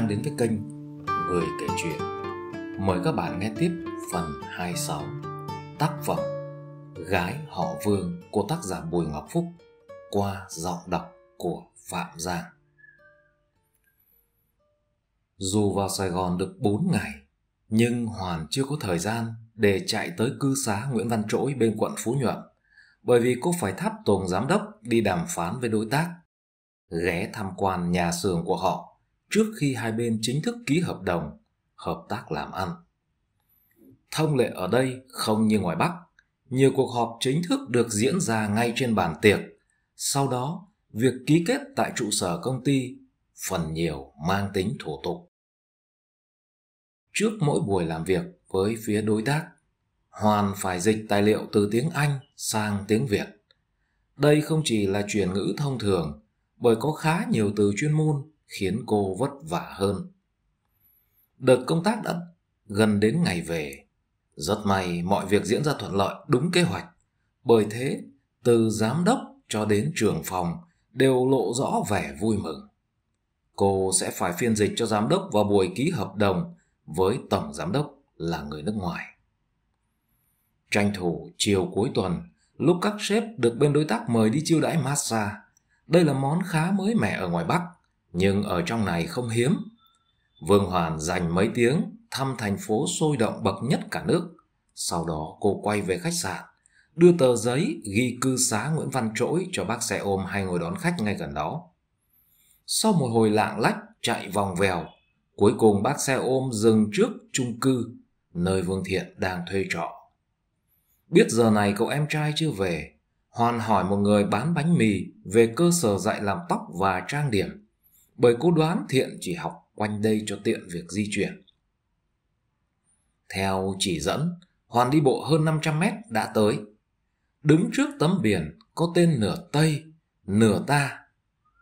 đang đến với kênh Người kể chuyện. Mời các bạn nghe tiếp phần 26 tác phẩm Gái họ Vương của tác giả Bùi Ngọc Phúc qua giọng đọc của Phạm Giang. Dù vào Sài Gòn được 4 ngày, nhưng Hoàn chưa có thời gian để chạy tới cư xá Nguyễn Văn Trỗi bên quận Phú Nhuận, bởi vì cô phải tháp Tùng Giám Đốc đi đàm phán với đối tác, ghé tham quan nhà xưởng của họ trước khi hai bên chính thức ký hợp đồng hợp tác làm ăn. Thông lệ ở đây không như ngoài Bắc, nhiều cuộc họp chính thức được diễn ra ngay trên bàn tiệc. Sau đó, việc ký kết tại trụ sở công ty phần nhiều mang tính thủ tục. Trước mỗi buổi làm việc với phía đối tác, Hoàn phải dịch tài liệu từ tiếng Anh sang tiếng Việt. Đây không chỉ là chuyển ngữ thông thường, bởi có khá nhiều từ chuyên môn khiến cô vất vả hơn. Đợt công tác đã gần đến ngày về. Rất may mọi việc diễn ra thuận lợi đúng kế hoạch. Bởi thế, từ giám đốc cho đến trưởng phòng đều lộ rõ vẻ vui mừng. Cô sẽ phải phiên dịch cho giám đốc vào buổi ký hợp đồng với tổng giám đốc là người nước ngoài. Tranh thủ chiều cuối tuần, lúc các sếp được bên đối tác mời đi chiêu đãi massage. Đây là món khá mới mẻ ở ngoài Bắc – nhưng ở trong này không hiếm. Vương Hoàn dành mấy tiếng thăm thành phố sôi động bậc nhất cả nước. Sau đó cô quay về khách sạn, đưa tờ giấy ghi cư xá Nguyễn Văn Trỗi cho bác xe ôm hay ngồi đón khách ngay gần đó. Sau một hồi lạng lách chạy vòng vèo, cuối cùng bác xe ôm dừng trước chung cư, nơi Vương Thiện đang thuê trọ. Biết giờ này cậu em trai chưa về, Hoàn hỏi một người bán bánh mì về cơ sở dạy làm tóc và trang điểm bởi cô đoán Thiện chỉ học quanh đây cho tiện việc di chuyển. Theo chỉ dẫn, Hoàn đi bộ hơn 500 mét đã tới. Đứng trước tấm biển có tên nửa Tây, nửa ta,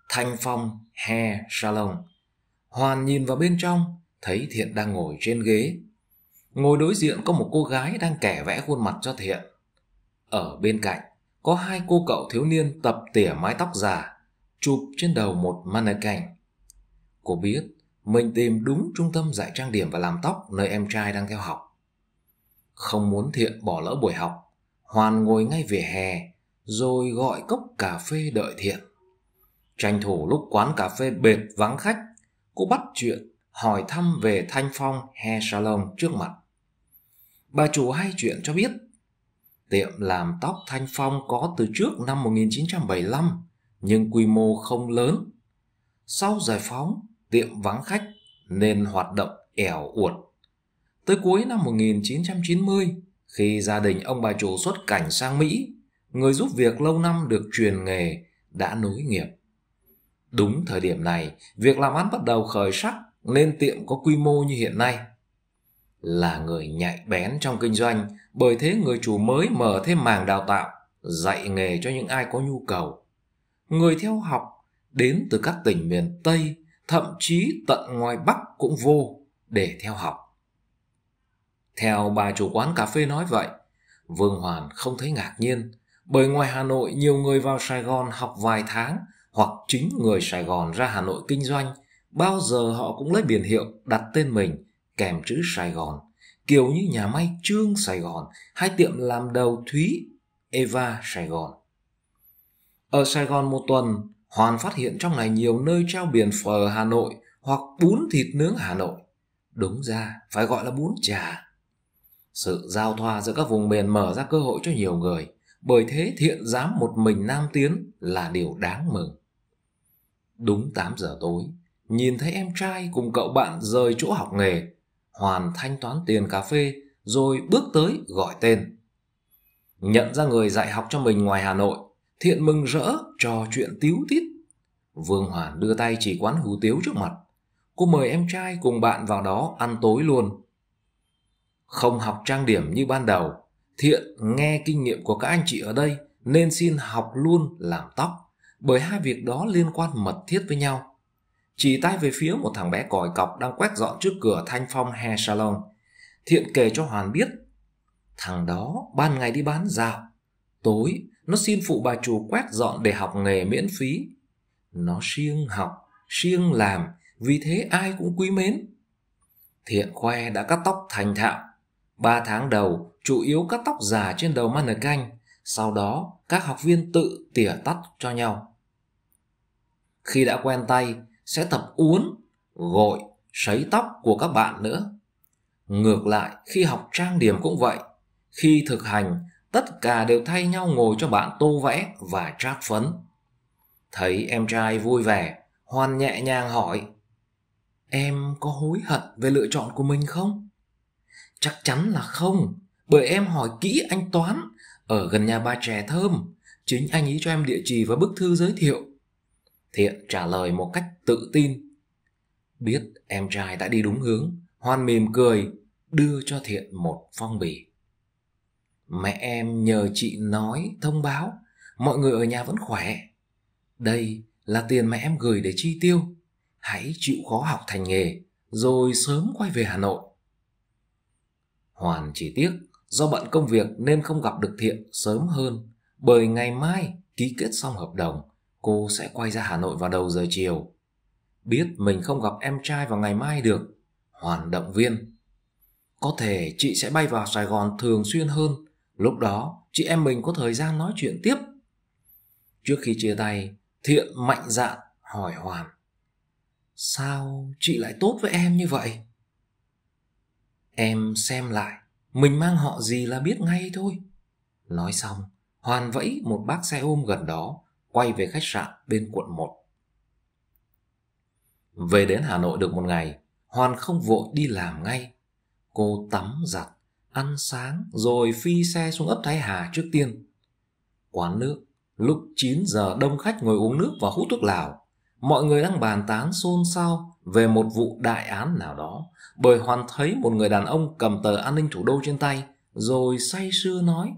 Thanh Phong, He, Salon. Hoàn nhìn vào bên trong, thấy Thiện đang ngồi trên ghế. Ngồi đối diện có một cô gái đang kẻ vẽ khuôn mặt cho Thiện. Ở bên cạnh, có hai cô cậu thiếu niên tập tỉa mái tóc già, chụp trên đầu một mannequin. Cô biết mình tìm đúng trung tâm dạy trang điểm và làm tóc nơi em trai đang theo học. Không muốn Thiện bỏ lỡ buổi học, Hoàn ngồi ngay vỉa hè rồi gọi cốc cà phê đợi Thiện. Tranh thủ lúc quán cà phê bệt vắng khách, cô bắt chuyện hỏi thăm về Thanh Phong Hair Salon trước mặt. Bà chủ hay chuyện cho biết, tiệm làm tóc Thanh Phong có từ trước năm 1975 nhưng quy mô không lớn. Sau giải phóng, tiệm vắng khách nên hoạt động ẻo uột. Tới cuối năm 1990, khi gia đình ông bà chủ xuất cảnh sang Mỹ, người giúp việc lâu năm được truyền nghề đã nối nghiệp. Đúng thời điểm này, việc làm ăn bắt đầu khởi sắc nên tiệm có quy mô như hiện nay. Là người nhạy bén trong kinh doanh, bởi thế người chủ mới mở thêm màng đào tạo, dạy nghề cho những ai có nhu cầu. Người theo học đến từ các tỉnh miền Tây, thậm chí tận ngoài Bắc cũng vô để theo học. Theo bà chủ quán cà phê nói vậy, Vương Hoàn không thấy ngạc nhiên, bởi ngoài Hà Nội nhiều người vào Sài Gòn học vài tháng hoặc chính người Sài Gòn ra Hà Nội kinh doanh, bao giờ họ cũng lấy biển hiệu đặt tên mình kèm chữ Sài Gòn, kiểu như nhà may Trương Sài Gòn hay tiệm làm đầu Thúy Eva Sài Gòn. Ở Sài Gòn một tuần, Hoàn phát hiện trong này nhiều nơi treo biển phở Hà Nội hoặc bún thịt nướng Hà Nội. Đúng ra phải gọi là bún trà. Sự giao thoa giữa các vùng miền mở ra cơ hội cho nhiều người, bởi thế thiện dám một mình nam tiến là điều đáng mừng. Đúng 8 giờ tối, nhìn thấy em trai cùng cậu bạn rời chỗ học nghề, Hoàn thanh toán tiền cà phê rồi bước tới gọi tên. Nhận ra người dạy học cho mình ngoài Hà Nội, Thiện mừng rỡ, trò chuyện tíu tít. Vương Hoàn đưa tay chỉ quán hủ tiếu trước mặt. Cô mời em trai cùng bạn vào đó ăn tối luôn. Không học trang điểm như ban đầu, Thiện nghe kinh nghiệm của các anh chị ở đây nên xin học luôn làm tóc, bởi hai việc đó liên quan mật thiết với nhau. Chỉ tay về phía một thằng bé còi cọc đang quét dọn trước cửa Thanh Phong Hair Salon. Thiện kể cho Hoàn biết, thằng đó ban ngày đi bán dạo, tối nó xin phụ bà chủ quét dọn để học nghề miễn phí. Nó siêng học, siêng làm, vì thế ai cũng quý mến. Thiện khoe đã cắt tóc thành thạo. Ba tháng đầu, chủ yếu cắt tóc giả trên đầu canh Sau đó, các học viên tự tỉa tắt cho nhau. Khi đã quen tay, sẽ tập uốn, gội, sấy tóc của các bạn nữa. Ngược lại, khi học trang điểm cũng vậy. Khi thực hành, tất cả đều thay nhau ngồi cho bạn tô vẽ và trát phấn. Thấy em trai vui vẻ, Hoan nhẹ nhàng hỏi Em có hối hận về lựa chọn của mình không? Chắc chắn là không, bởi em hỏi kỹ anh Toán ở gần nhà ba trẻ thơm. Chính anh ấy cho em địa chỉ và bức thư giới thiệu. Thiện trả lời một cách tự tin. Biết em trai đã đi đúng hướng, Hoan mỉm cười, đưa cho Thiện một phong bì. Mẹ em nhờ chị nói, thông báo, mọi người ở nhà vẫn khỏe. Đây là tiền mẹ em gửi để chi tiêu. Hãy chịu khó học thành nghề, rồi sớm quay về Hà Nội. Hoàn chỉ tiếc do bận công việc nên không gặp được Thiện sớm hơn, bởi ngày mai ký kết xong hợp đồng, cô sẽ quay ra Hà Nội vào đầu giờ chiều. Biết mình không gặp em trai vào ngày mai được, Hoàn động viên. Có thể chị sẽ bay vào Sài Gòn thường xuyên hơn Lúc đó, chị em mình có thời gian nói chuyện tiếp. Trước khi chia tay, Thiện mạnh dạn hỏi Hoàn. Sao chị lại tốt với em như vậy? Em xem lại, mình mang họ gì là biết ngay thôi. Nói xong, Hoàn vẫy một bác xe ôm gần đó, quay về khách sạn bên quận 1. Về đến Hà Nội được một ngày, Hoàn không vội đi làm ngay. Cô tắm giặt, ăn sáng rồi phi xe xuống ấp Thái Hà trước tiên. Quán nước, lúc 9 giờ đông khách ngồi uống nước và hút thuốc lào. Mọi người đang bàn tán xôn xao về một vụ đại án nào đó bởi hoàn thấy một người đàn ông cầm tờ an ninh thủ đô trên tay rồi say sưa nói.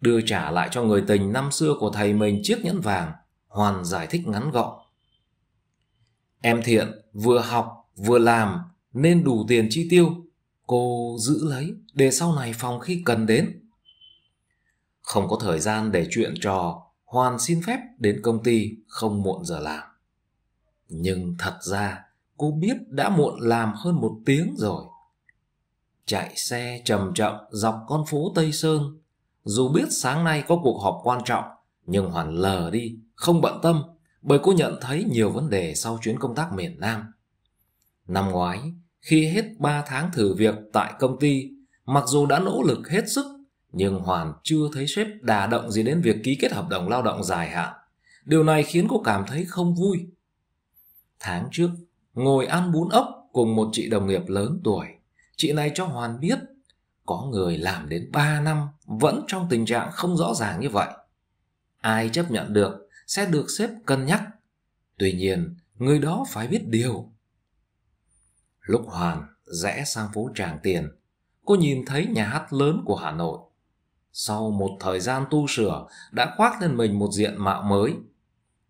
Đưa trả lại cho người tình năm xưa của thầy mình chiếc nhẫn vàng, Hoàn giải thích ngắn gọn. Em thiện vừa học vừa làm nên đủ tiền chi tiêu cô giữ lấy để sau này phòng khi cần đến. Không có thời gian để chuyện trò, Hoàn xin phép đến công ty không muộn giờ làm. Nhưng thật ra cô biết đã muộn làm hơn một tiếng rồi. Chạy xe chậm chậm dọc con phố Tây Sơn. Dù biết sáng nay có cuộc họp quan trọng, nhưng Hoàn lờ đi, không bận tâm bởi cô nhận thấy nhiều vấn đề sau chuyến công tác miền Nam. Năm ngoái, khi hết 3 tháng thử việc tại công ty, mặc dù đã nỗ lực hết sức, nhưng Hoàn chưa thấy sếp đà động gì đến việc ký kết hợp đồng lao động dài hạn. Điều này khiến cô cảm thấy không vui. Tháng trước, ngồi ăn bún ốc cùng một chị đồng nghiệp lớn tuổi, chị này cho Hoàn biết có người làm đến 3 năm vẫn trong tình trạng không rõ ràng như vậy. Ai chấp nhận được sẽ được sếp cân nhắc. Tuy nhiên, người đó phải biết điều Lúc Hoàn rẽ sang phố Tràng Tiền, cô nhìn thấy nhà hát lớn của Hà Nội. Sau một thời gian tu sửa, đã khoác lên mình một diện mạo mới.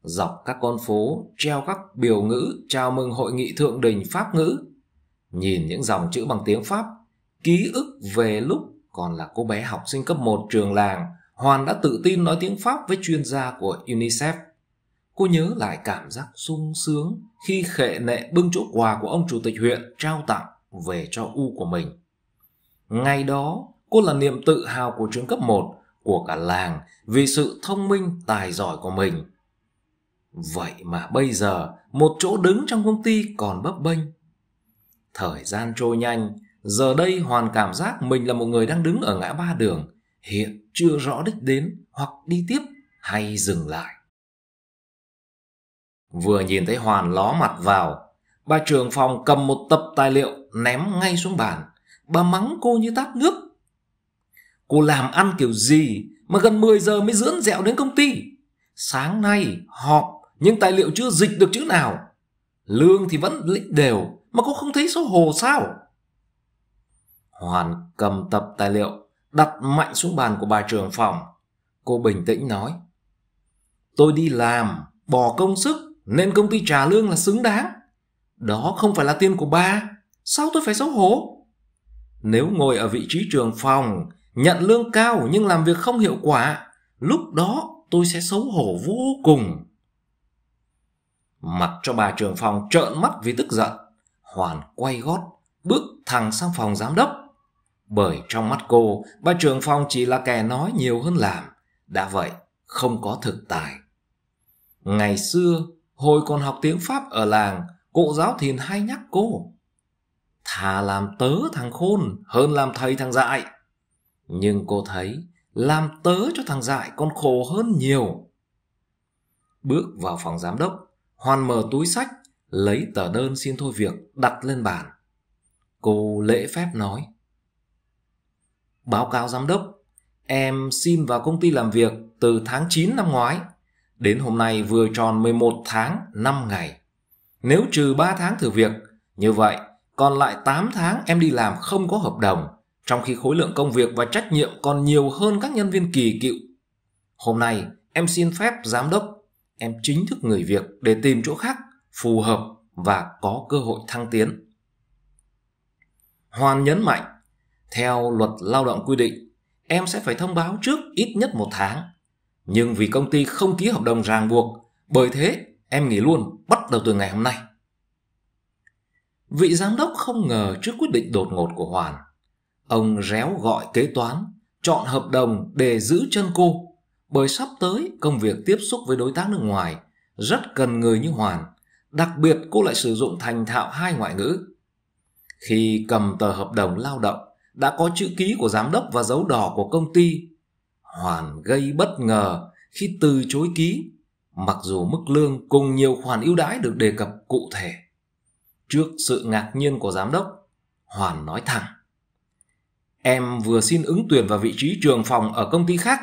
Dọc các con phố treo các biểu ngữ chào mừng hội nghị thượng đỉnh Pháp ngữ. Nhìn những dòng chữ bằng tiếng Pháp, ký ức về lúc còn là cô bé học sinh cấp 1 trường làng, Hoàn đã tự tin nói tiếng Pháp với chuyên gia của UNICEF. Cô nhớ lại cảm giác sung sướng khi khệ nệ bưng chỗ quà của ông chủ tịch huyện trao tặng về cho U của mình. Ngày đó, cô là niềm tự hào của trường cấp 1, của cả làng vì sự thông minh tài giỏi của mình. Vậy mà bây giờ, một chỗ đứng trong công ty còn bấp bênh. Thời gian trôi nhanh, giờ đây Hoàn cảm giác mình là một người đang đứng ở ngã ba đường, hiện chưa rõ đích đến hoặc đi tiếp hay dừng lại. Vừa nhìn thấy Hoàn ló mặt vào, bà trưởng phòng cầm một tập tài liệu ném ngay xuống bàn. Bà mắng cô như tát nước. Cô làm ăn kiểu gì mà gần 10 giờ mới dưỡng dẹo đến công ty? Sáng nay họp nhưng tài liệu chưa dịch được chữ nào. Lương thì vẫn lĩnh đều mà cô không thấy số hồ sao? Hoàn cầm tập tài liệu đặt mạnh xuống bàn của bà trưởng phòng. Cô bình tĩnh nói. Tôi đi làm, bỏ công sức nên công ty trả lương là xứng đáng. Đó không phải là tiền của bà. Sao tôi phải xấu hổ? Nếu ngồi ở vị trí trường phòng, nhận lương cao nhưng làm việc không hiệu quả, lúc đó tôi sẽ xấu hổ vô cùng. mặt cho bà trưởng phòng trợn mắt vì tức giận, Hoàn quay gót, bước thẳng sang phòng giám đốc. Bởi trong mắt cô, bà trưởng phòng chỉ là kẻ nói nhiều hơn làm, đã vậy không có thực tài. Ngày xưa, Hồi còn học tiếng Pháp ở làng, cụ giáo thìn hay nhắc cô. Thà làm tớ thằng khôn hơn làm thầy thằng dại. Nhưng cô thấy làm tớ cho thằng dại còn khổ hơn nhiều. Bước vào phòng giám đốc, hoàn mở túi sách, lấy tờ đơn xin thôi việc đặt lên bàn. Cô lễ phép nói. Báo cáo giám đốc, em xin vào công ty làm việc từ tháng 9 năm ngoái. Đến hôm nay vừa tròn 11 tháng 5 ngày. Nếu trừ 3 tháng thử việc, như vậy còn lại 8 tháng em đi làm không có hợp đồng, trong khi khối lượng công việc và trách nhiệm còn nhiều hơn các nhân viên kỳ cựu. Hôm nay em xin phép giám đốc, em chính thức người việc để tìm chỗ khác phù hợp và có cơ hội thăng tiến. Hoàn nhấn mạnh, theo luật lao động quy định, em sẽ phải thông báo trước ít nhất một tháng nhưng vì công ty không ký hợp đồng ràng buộc, bởi thế em nghỉ luôn bắt đầu từ ngày hôm nay. Vị giám đốc không ngờ trước quyết định đột ngột của Hoàn. Ông réo gọi kế toán, chọn hợp đồng để giữ chân cô. Bởi sắp tới công việc tiếp xúc với đối tác nước ngoài rất cần người như Hoàn. Đặc biệt cô lại sử dụng thành thạo hai ngoại ngữ. Khi cầm tờ hợp đồng lao động, đã có chữ ký của giám đốc và dấu đỏ của công ty Hoàn gây bất ngờ khi từ chối ký, mặc dù mức lương cùng nhiều khoản ưu đãi được đề cập cụ thể. Trước sự ngạc nhiên của giám đốc, Hoàn nói thẳng. Em vừa xin ứng tuyển vào vị trí trường phòng ở công ty khác,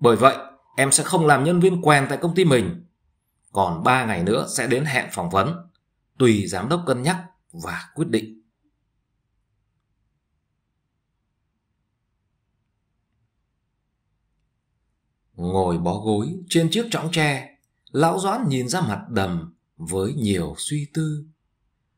bởi vậy em sẽ không làm nhân viên quen tại công ty mình. Còn 3 ngày nữa sẽ đến hẹn phỏng vấn, tùy giám đốc cân nhắc và quyết định. ngồi bó gối trên chiếc chõng tre lão doãn nhìn ra mặt đầm với nhiều suy tư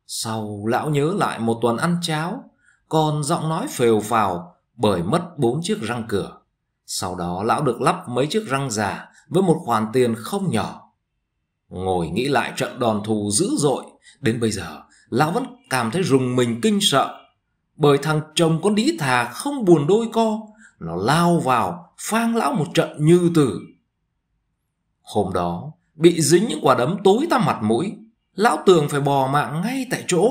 sau lão nhớ lại một tuần ăn cháo còn giọng nói phều phào bởi mất bốn chiếc răng cửa sau đó lão được lắp mấy chiếc răng già với một khoản tiền không nhỏ ngồi nghĩ lại trận đòn thù dữ dội đến bây giờ lão vẫn cảm thấy rùng mình kinh sợ bởi thằng chồng con đĩ thà không buồn đôi co nó lao vào phang lão một trận như tử. Hôm đó, bị dính những quả đấm tối tăm mặt mũi, lão tường phải bò mạng ngay tại chỗ.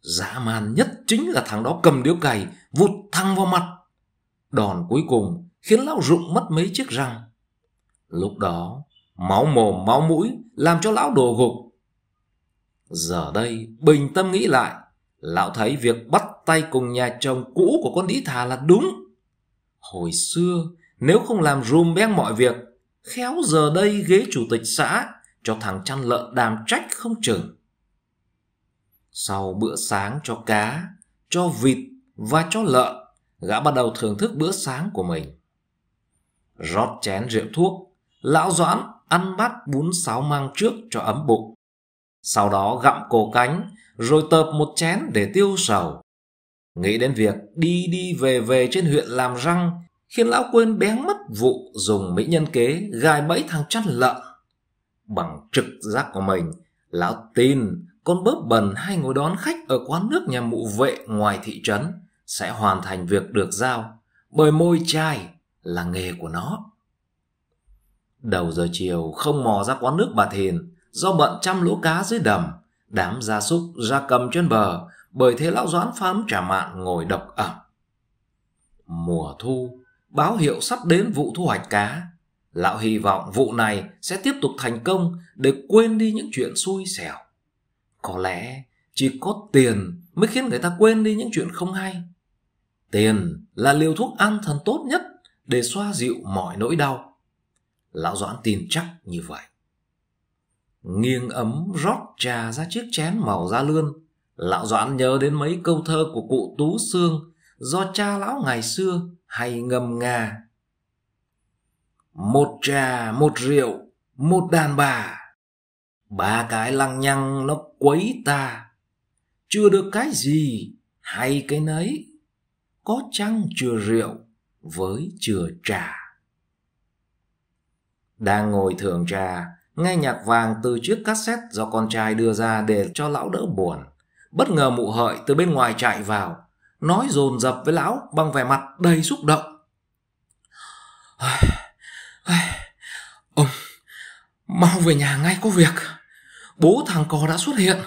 Dã man nhất chính là thằng đó cầm điếu cày, vụt thăng vào mặt. Đòn cuối cùng khiến lão rụng mất mấy chiếc răng. Lúc đó, máu mồm máu mũi làm cho lão đổ gục. Giờ đây, bình tâm nghĩ lại, lão thấy việc bắt tay cùng nhà chồng cũ của con đĩ thà là đúng. Hồi xưa, nếu không làm rùm beng mọi việc, khéo giờ đây ghế chủ tịch xã cho thằng chăn lợn đàm trách không chừng. Sau bữa sáng cho cá, cho vịt và cho lợn, gã bắt đầu thưởng thức bữa sáng của mình. Rót chén rượu thuốc, lão doãn ăn bát bún sáo mang trước cho ấm bụng. Sau đó gặm cổ cánh, rồi tợp một chén để tiêu sầu. Nghĩ đến việc đi đi về về trên huyện làm răng khiến lão quên bén mất vụ dùng mỹ nhân kế gài bẫy thằng chăn lợn. Bằng trực giác của mình, lão tin con bớp bần hay ngồi đón khách ở quán nước nhà mụ vệ ngoài thị trấn sẽ hoàn thành việc được giao bởi môi chai là nghề của nó. Đầu giờ chiều không mò ra quán nước bà thìn do bận chăm lũ cá dưới đầm, đám gia súc ra cầm trên bờ bởi thế lão doãn phám trả mạn ngồi độc ẩm. Mùa thu báo hiệu sắp đến vụ thu hoạch cá. Lão hy vọng vụ này sẽ tiếp tục thành công để quên đi những chuyện xui xẻo. Có lẽ chỉ có tiền mới khiến người ta quên đi những chuyện không hay. Tiền là liều thuốc an thần tốt nhất để xoa dịu mọi nỗi đau. Lão Doãn tin chắc như vậy. Nghiêng ấm rót trà ra chiếc chén màu da lươn, Lão Doãn nhớ đến mấy câu thơ của cụ Tú Sương do cha lão ngày xưa hay ngầm ngà. Một trà, một rượu, một đàn bà. Ba cái lăng nhăng nó quấy ta. Chưa được cái gì hay cái nấy. Có chăng chừa rượu với chừa trà. Đang ngồi thưởng trà, nghe nhạc vàng từ chiếc cassette do con trai đưa ra để cho lão đỡ buồn. Bất ngờ mụ hợi từ bên ngoài chạy vào, nói dồn dập với lão bằng vẻ mặt đầy xúc động ông mau về nhà ngay có việc bố thằng cò đã xuất hiện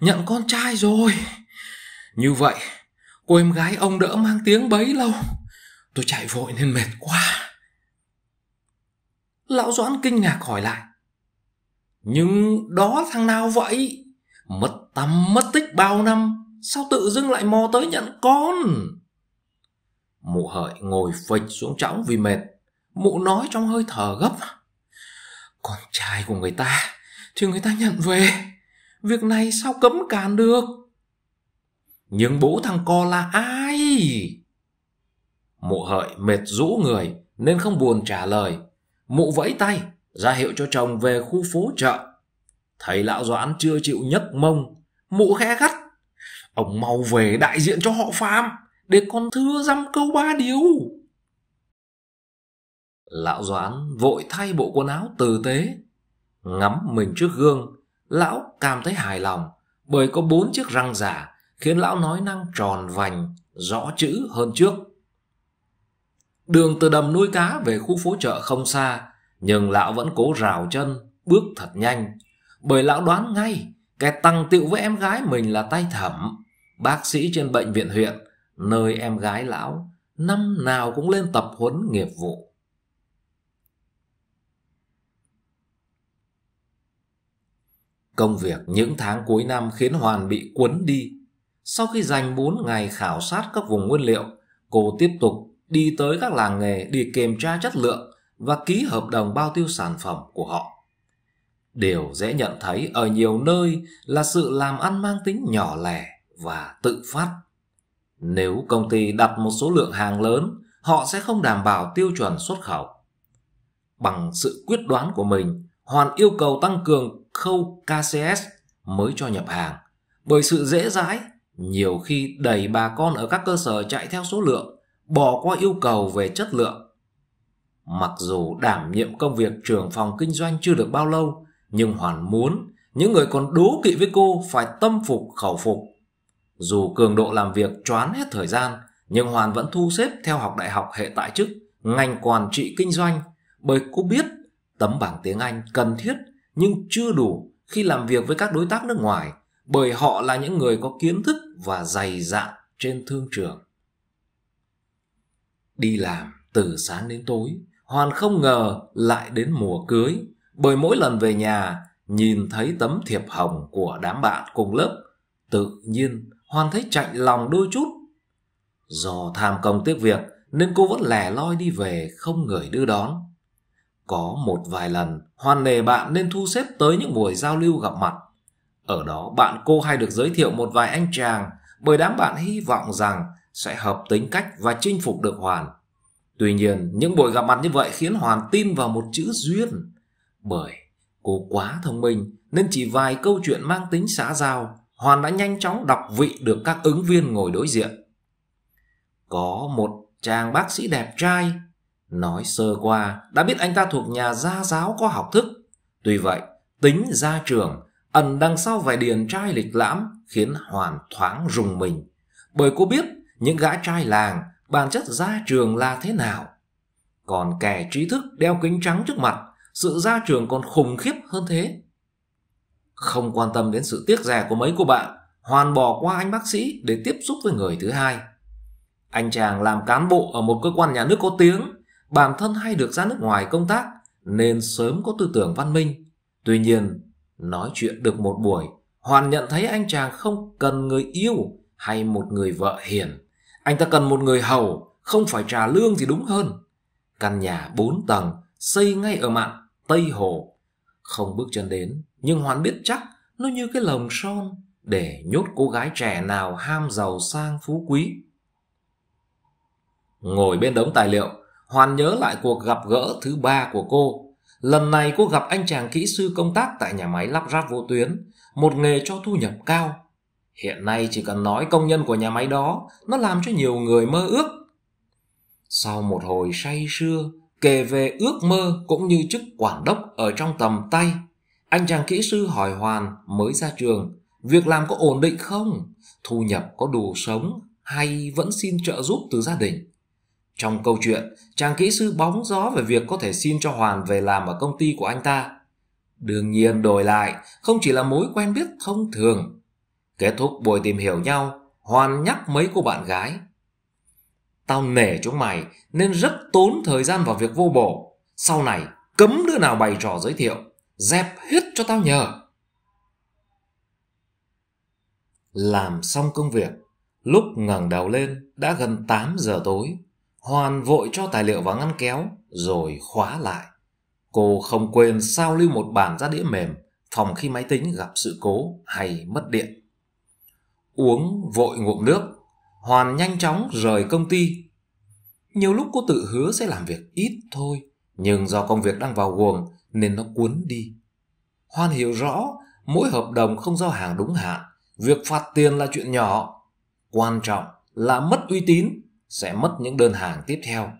nhận con trai rồi như vậy cô em gái ông đỡ mang tiếng bấy lâu tôi chạy vội nên mệt quá lão doãn kinh ngạc hỏi lại nhưng đó thằng nào vậy mất tâm mất tích bao năm Sao tự dưng lại mò tới nhận con? Mụ hợi ngồi phịch xuống chõng vì mệt. Mụ nói trong hơi thở gấp. Con trai của người ta thì người ta nhận về. Việc này sao cấm cản được? Nhưng bố thằng co là ai? Mụ hợi mệt rũ người nên không buồn trả lời. Mụ vẫy tay, ra hiệu cho chồng về khu phố chợ. Thầy lão Doãn chưa chịu nhấc mông. Mụ khẽ gắt ông mau về đại diện cho họ phàm để con thưa dăm câu ba điều lão doãn vội thay bộ quần áo tử tế ngắm mình trước gương lão cảm thấy hài lòng bởi có bốn chiếc răng giả khiến lão nói năng tròn vành rõ chữ hơn trước đường từ đầm nuôi cá về khu phố chợ không xa nhưng lão vẫn cố rào chân bước thật nhanh bởi lão đoán ngay cái tăng tiệu với em gái mình là tay thẩm bác sĩ trên bệnh viện huyện, nơi em gái lão, năm nào cũng lên tập huấn nghiệp vụ. Công việc những tháng cuối năm khiến Hoàn bị cuốn đi. Sau khi dành 4 ngày khảo sát các vùng nguyên liệu, cô tiếp tục đi tới các làng nghề đi kiểm tra chất lượng và ký hợp đồng bao tiêu sản phẩm của họ. Điều dễ nhận thấy ở nhiều nơi là sự làm ăn mang tính nhỏ lẻ, và tự phát. Nếu công ty đặt một số lượng hàng lớn, họ sẽ không đảm bảo tiêu chuẩn xuất khẩu. Bằng sự quyết đoán của mình, Hoàn yêu cầu tăng cường khâu KCS mới cho nhập hàng. Bởi sự dễ dãi, nhiều khi đẩy bà con ở các cơ sở chạy theo số lượng, bỏ qua yêu cầu về chất lượng. Mặc dù đảm nhiệm công việc trưởng phòng kinh doanh chưa được bao lâu, nhưng Hoàn muốn những người còn đố kỵ với cô phải tâm phục khẩu phục dù cường độ làm việc choán hết thời gian, nhưng Hoàn vẫn thu xếp theo học đại học hệ tại chức, ngành quản trị kinh doanh, bởi cô biết tấm bảng tiếng Anh cần thiết nhưng chưa đủ khi làm việc với các đối tác nước ngoài, bởi họ là những người có kiến thức và dày dạn trên thương trường. Đi làm từ sáng đến tối, Hoàn không ngờ lại đến mùa cưới, bởi mỗi lần về nhà nhìn thấy tấm thiệp hồng của đám bạn cùng lớp, tự nhiên Hoàng thấy chạnh lòng đôi chút. Do tham công tiếc việc nên cô vẫn lẻ loi đi về không người đưa đón. Có một vài lần Hoàn nề bạn nên thu xếp tới những buổi giao lưu gặp mặt. Ở đó bạn cô hay được giới thiệu một vài anh chàng bởi đám bạn hy vọng rằng sẽ hợp tính cách và chinh phục được Hoàn. Tuy nhiên, những buổi gặp mặt như vậy khiến Hoàn tin vào một chữ duyên. Bởi cô quá thông minh nên chỉ vài câu chuyện mang tính xã giao Hoàn đã nhanh chóng đọc vị được các ứng viên ngồi đối diện. Có một chàng bác sĩ đẹp trai, nói sơ qua, đã biết anh ta thuộc nhà gia giáo có học thức. Tuy vậy, tính gia trường, ẩn đằng sau vài điền trai lịch lãm khiến Hoàn thoáng rùng mình. Bởi cô biết những gã trai làng, bản chất gia trường là thế nào. Còn kẻ trí thức đeo kính trắng trước mặt, sự gia trường còn khủng khiếp hơn thế không quan tâm đến sự tiếc rẻ của mấy cô bạn, hoàn bỏ qua anh bác sĩ để tiếp xúc với người thứ hai. Anh chàng làm cán bộ ở một cơ quan nhà nước có tiếng, bản thân hay được ra nước ngoài công tác nên sớm có tư tưởng văn minh. Tuy nhiên, nói chuyện được một buổi, Hoàn nhận thấy anh chàng không cần người yêu hay một người vợ hiền. Anh ta cần một người hầu, không phải trả lương thì đúng hơn. Căn nhà bốn tầng, xây ngay ở mạn Tây Hồ. Không bước chân đến, nhưng hoàn biết chắc nó như cái lồng son để nhốt cô gái trẻ nào ham giàu sang phú quý. Ngồi bên đống tài liệu, Hoàn nhớ lại cuộc gặp gỡ thứ ba của cô. Lần này cô gặp anh chàng kỹ sư công tác tại nhà máy lắp ráp vô tuyến, một nghề cho thu nhập cao. Hiện nay chỉ cần nói công nhân của nhà máy đó, nó làm cho nhiều người mơ ước. Sau một hồi say sưa, kể về ước mơ cũng như chức quản đốc ở trong tầm tay, anh chàng kỹ sư hỏi Hoàn mới ra trường, việc làm có ổn định không? Thu nhập có đủ sống hay vẫn xin trợ giúp từ gia đình? Trong câu chuyện, chàng kỹ sư bóng gió về việc có thể xin cho Hoàn về làm ở công ty của anh ta. Đương nhiên đổi lại, không chỉ là mối quen biết thông thường. Kết thúc buổi tìm hiểu nhau, Hoàn nhắc mấy cô bạn gái. Tao nể chúng mày nên rất tốn thời gian vào việc vô bổ. Sau này, cấm đứa nào bày trò giới thiệu dẹp hết cho tao nhờ làm xong công việc lúc ngẩng đầu lên đã gần 8 giờ tối hoàn vội cho tài liệu vào ngăn kéo rồi khóa lại cô không quên sao lưu một bản ra đĩa mềm phòng khi máy tính gặp sự cố hay mất điện uống vội ngụm nước hoàn nhanh chóng rời công ty nhiều lúc cô tự hứa sẽ làm việc ít thôi nhưng do công việc đang vào guồng nên nó cuốn đi. Hoan hiểu rõ, mỗi hợp đồng không giao hàng đúng hạn, việc phạt tiền là chuyện nhỏ. Quan trọng là mất uy tín, sẽ mất những đơn hàng tiếp theo.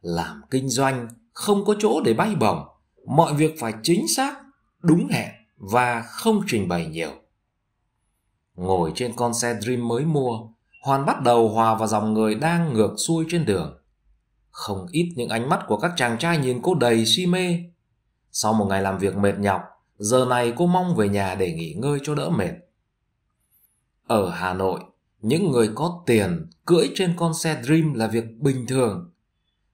Làm kinh doanh không có chỗ để bay bổng, mọi việc phải chính xác, đúng hẹn và không trình bày nhiều. Ngồi trên con xe Dream mới mua, Hoan bắt đầu hòa vào dòng người đang ngược xuôi trên đường. Không ít những ánh mắt của các chàng trai nhìn cô đầy si mê, sau một ngày làm việc mệt nhọc, giờ này cô mong về nhà để nghỉ ngơi cho đỡ mệt. Ở Hà Nội, những người có tiền cưỡi trên con xe Dream là việc bình thường.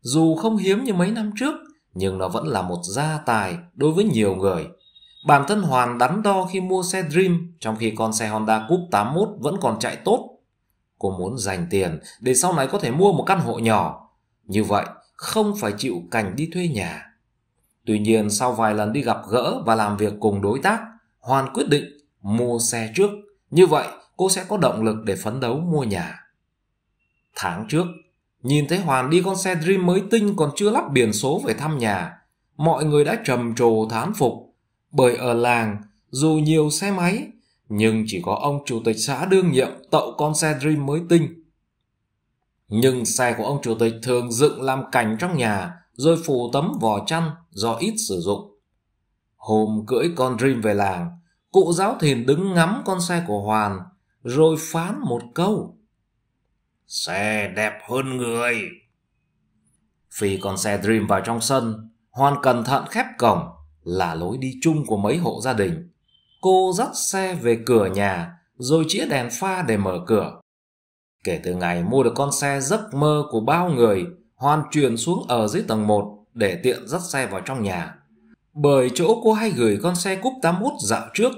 Dù không hiếm như mấy năm trước, nhưng nó vẫn là một gia tài đối với nhiều người. Bản thân Hoàn đắn đo khi mua xe Dream trong khi con xe Honda Coupe 81 vẫn còn chạy tốt. Cô muốn dành tiền để sau này có thể mua một căn hộ nhỏ. Như vậy, không phải chịu cảnh đi thuê nhà. Tuy nhiên sau vài lần đi gặp gỡ và làm việc cùng đối tác, Hoàn quyết định mua xe trước. Như vậy cô sẽ có động lực để phấn đấu mua nhà. Tháng trước, nhìn thấy Hoàn đi con xe Dream mới tinh còn chưa lắp biển số về thăm nhà, mọi người đã trầm trồ thán phục. Bởi ở làng, dù nhiều xe máy, nhưng chỉ có ông chủ tịch xã đương nhiệm tậu con xe Dream mới tinh. Nhưng xe của ông chủ tịch thường dựng làm cảnh trong nhà, rồi phủ tấm vỏ chăn do ít sử dụng. Hôm cưỡi con Dream về làng, cụ giáo thìn đứng ngắm con xe của Hoàn, rồi phán một câu. Xe đẹp hơn người. Phi con xe Dream vào trong sân, Hoàn cẩn thận khép cổng, là lối đi chung của mấy hộ gia đình. Cô dắt xe về cửa nhà, rồi chĩa đèn pha để mở cửa. Kể từ ngày mua được con xe giấc mơ của bao người, Hoàn truyền xuống ở dưới tầng 1 để tiện dắt xe vào trong nhà. Bởi chỗ cô hay gửi con xe cúp 81 dạo trước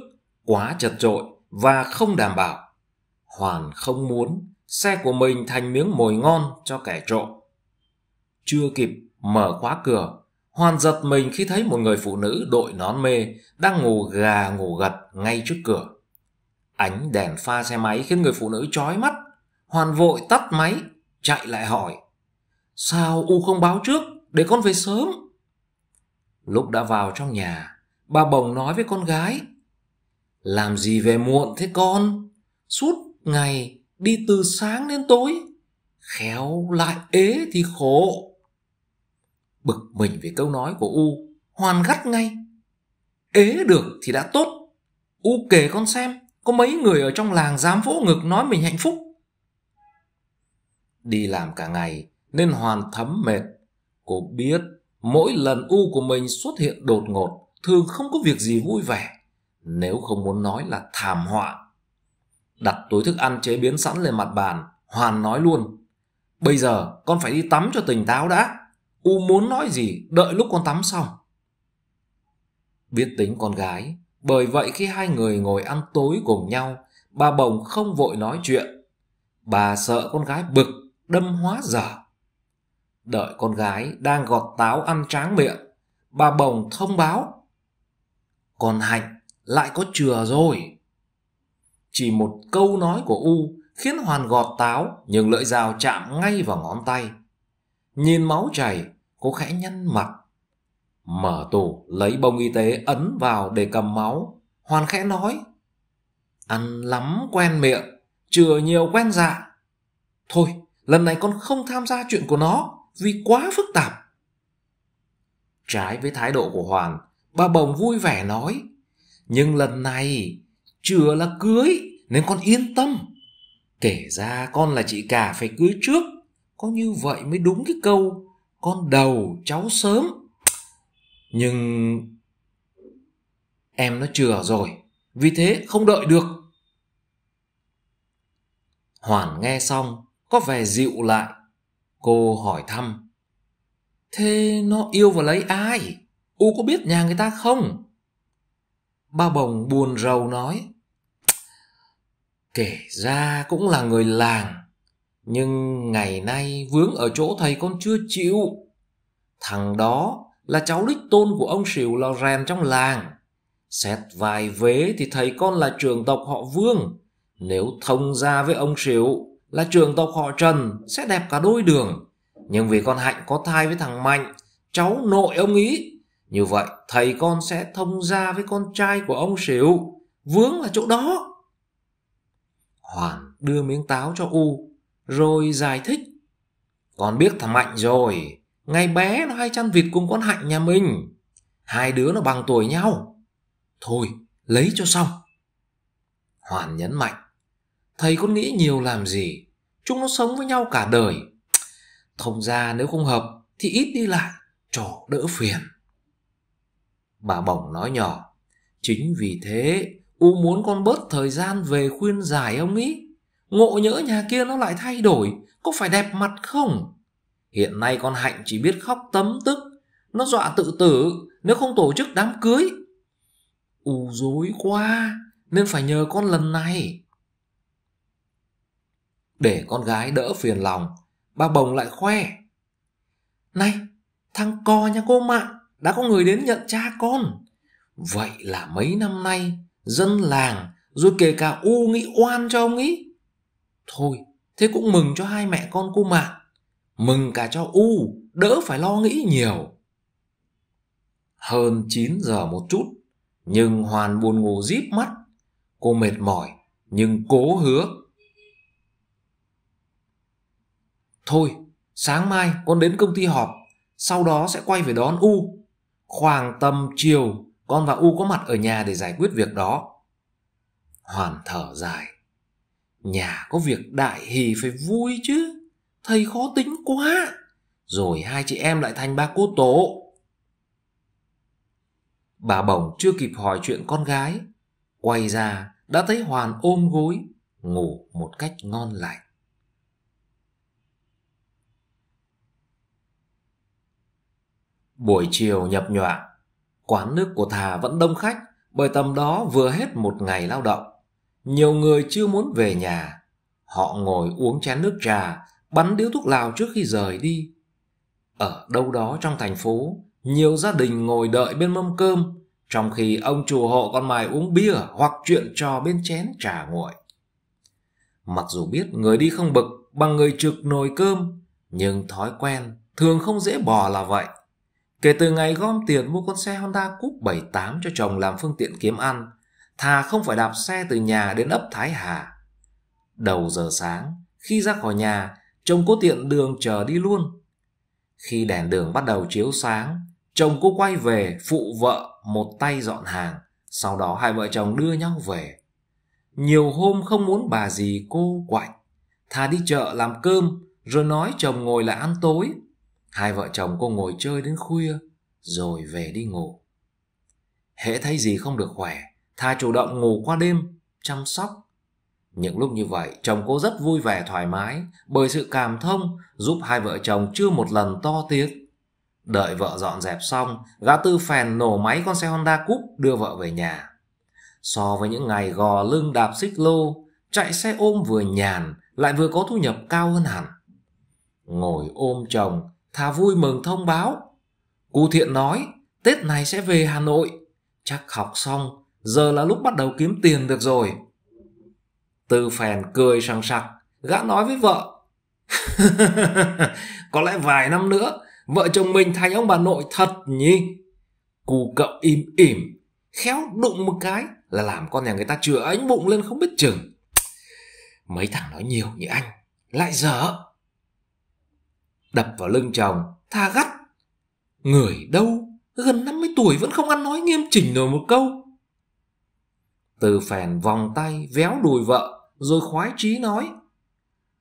quá chật trội và không đảm bảo. Hoàn không muốn xe của mình thành miếng mồi ngon cho kẻ trộm. Chưa kịp mở khóa cửa, Hoàn giật mình khi thấy một người phụ nữ đội nón mê đang ngủ gà ngủ gật ngay trước cửa. Ánh đèn pha xe máy khiến người phụ nữ chói mắt. Hoàn vội tắt máy, chạy lại hỏi Sao U không báo trước, để con về sớm. Lúc đã vào trong nhà, bà bồng nói với con gái. Làm gì về muộn thế con? Suốt ngày đi từ sáng đến tối, khéo lại ế thì khổ. Bực mình về câu nói của U, hoàn gắt ngay. Ế được thì đã tốt. U kể con xem, có mấy người ở trong làng dám vỗ ngực nói mình hạnh phúc. Đi làm cả ngày, nên hoàn thấm mệt. Cô biết mỗi lần u của mình xuất hiện đột ngột thường không có việc gì vui vẻ, nếu không muốn nói là thảm họa. Đặt túi thức ăn chế biến sẵn lên mặt bàn, Hoàn nói luôn. Bây giờ con phải đi tắm cho tỉnh táo đã. U muốn nói gì, đợi lúc con tắm xong. Biết tính con gái, bởi vậy khi hai người ngồi ăn tối cùng nhau, bà bồng không vội nói chuyện. Bà sợ con gái bực, đâm hóa dở. Đợi con gái đang gọt táo ăn tráng miệng, bà Bồng thông báo. Còn Hạnh lại có chừa rồi. Chỉ một câu nói của U khiến Hoàn gọt táo nhưng lưỡi dao chạm ngay vào ngón tay. Nhìn máu chảy, cô khẽ nhăn mặt. Mở tủ lấy bông y tế ấn vào để cầm máu. Hoàn khẽ nói. Ăn lắm quen miệng, chừa nhiều quen dạ. Thôi, lần này con không tham gia chuyện của nó vì quá phức tạp. Trái với thái độ của Hoàn, bà Bồng vui vẻ nói, nhưng lần này chưa là cưới nên con yên tâm. Kể ra con là chị cả phải cưới trước, có như vậy mới đúng cái câu con đầu cháu sớm. Nhưng em nó chừa rồi, vì thế không đợi được. Hoàn nghe xong, có vẻ dịu lại, Cô hỏi thăm. Thế nó yêu và lấy ai? U có biết nhà người ta không? Ba bồng buồn rầu nói. Kể ra cũng là người làng. Nhưng ngày nay vướng ở chỗ thầy con chưa chịu. Thằng đó là cháu đích tôn của ông xỉu lò rèn trong làng. Xét vài vế thì thầy con là trường tộc họ Vương. Nếu thông gia với ông xỉu là trường tộc họ Trần sẽ đẹp cả đôi đường. Nhưng vì con Hạnh có thai với thằng Mạnh, cháu nội ông ý. Như vậy thầy con sẽ thông gia với con trai của ông Sỉu. Vướng là chỗ đó. Hoàn đưa miếng táo cho U, rồi giải thích. Con biết thằng Mạnh rồi, ngày bé nó hay chăn vịt cùng con Hạnh nhà mình. Hai đứa nó bằng tuổi nhau. Thôi, lấy cho xong. Hoàn nhấn mạnh. Thầy con nghĩ nhiều làm gì Chúng nó sống với nhau cả đời Thông ra nếu không hợp Thì ít đi lại cho đỡ phiền Bà bổng nói nhỏ Chính vì thế U muốn con bớt thời gian về khuyên giải ông ý Ngộ nhỡ nhà kia nó lại thay đổi Có phải đẹp mặt không Hiện nay con Hạnh chỉ biết khóc tấm tức Nó dọa tự tử Nếu không tổ chức đám cưới U dối quá Nên phải nhờ con lần này để con gái đỡ phiền lòng, bà Bồng lại khoe. Này, thằng co nha cô Mạ, đã có người đến nhận cha con. Vậy là mấy năm nay, dân làng, rồi kể cả U nghĩ oan cho ông ấy. Thôi, thế cũng mừng cho hai mẹ con cô Mạ. Mừng cả cho U, đỡ phải lo nghĩ nhiều. Hơn 9 giờ một chút, nhưng Hoàn buồn ngủ díp mắt. Cô mệt mỏi, nhưng cố hứa Thôi, sáng mai con đến công ty họp, sau đó sẽ quay về đón U. Khoảng tầm chiều, con và U có mặt ở nhà để giải quyết việc đó. Hoàn thở dài. Nhà có việc đại hì phải vui chứ. Thầy khó tính quá. Rồi hai chị em lại thành ba cô tổ. Bà bổng chưa kịp hỏi chuyện con gái. Quay ra đã thấy Hoàn ôm gối, ngủ một cách ngon lành. Buổi chiều nhập nhọa, quán nước của Thà vẫn đông khách bởi tầm đó vừa hết một ngày lao động. Nhiều người chưa muốn về nhà, họ ngồi uống chén nước trà, bắn điếu thuốc lào trước khi rời đi. Ở đâu đó trong thành phố, nhiều gia đình ngồi đợi bên mâm cơm, trong khi ông chủ hộ con mài uống bia hoặc chuyện trò bên chén trà nguội. Mặc dù biết người đi không bực bằng người trực nồi cơm, nhưng thói quen thường không dễ bỏ là vậy. Kể từ ngày gom tiền mua con xe Honda Coupe 78 cho chồng làm phương tiện kiếm ăn, Thà không phải đạp xe từ nhà đến ấp Thái Hà. Đầu giờ sáng, khi ra khỏi nhà, chồng cô tiện đường chờ đi luôn. Khi đèn đường bắt đầu chiếu sáng, chồng cô quay về phụ vợ một tay dọn hàng, sau đó hai vợ chồng đưa nhau về. Nhiều hôm không muốn bà gì cô quạnh, Thà đi chợ làm cơm, rồi nói chồng ngồi lại ăn tối Hai vợ chồng cô ngồi chơi đến khuya rồi về đi ngủ. Hễ thấy gì không được khỏe, thà chủ động ngủ qua đêm, chăm sóc. Những lúc như vậy, chồng cô rất vui vẻ thoải mái bởi sự cảm thông giúp hai vợ chồng chưa một lần to tiếng. Đợi vợ dọn dẹp xong, gã tư phèn nổ máy con xe Honda Cúp đưa vợ về nhà. So với những ngày gò lưng đạp xích lô, chạy xe ôm vừa nhàn lại vừa có thu nhập cao hơn hẳn. Ngồi ôm chồng, Thà vui mừng thông báo. Cụ thiện nói, Tết này sẽ về Hà Nội. Chắc học xong, giờ là lúc bắt đầu kiếm tiền được rồi. Từ phèn cười sằng sặc, gã nói với vợ. Có lẽ vài năm nữa, vợ chồng mình thành ông bà nội thật nhỉ? Cụ cậu im ỉm, khéo đụng một cái là làm con nhà người ta chừa ánh bụng lên không biết chừng. Mấy thằng nói nhiều như anh, lại dở đập vào lưng chồng, tha gắt. Người đâu, gần 50 tuổi vẫn không ăn nói nghiêm chỉnh nổi một câu. Từ phèn vòng tay, véo đùi vợ, rồi khoái trí nói.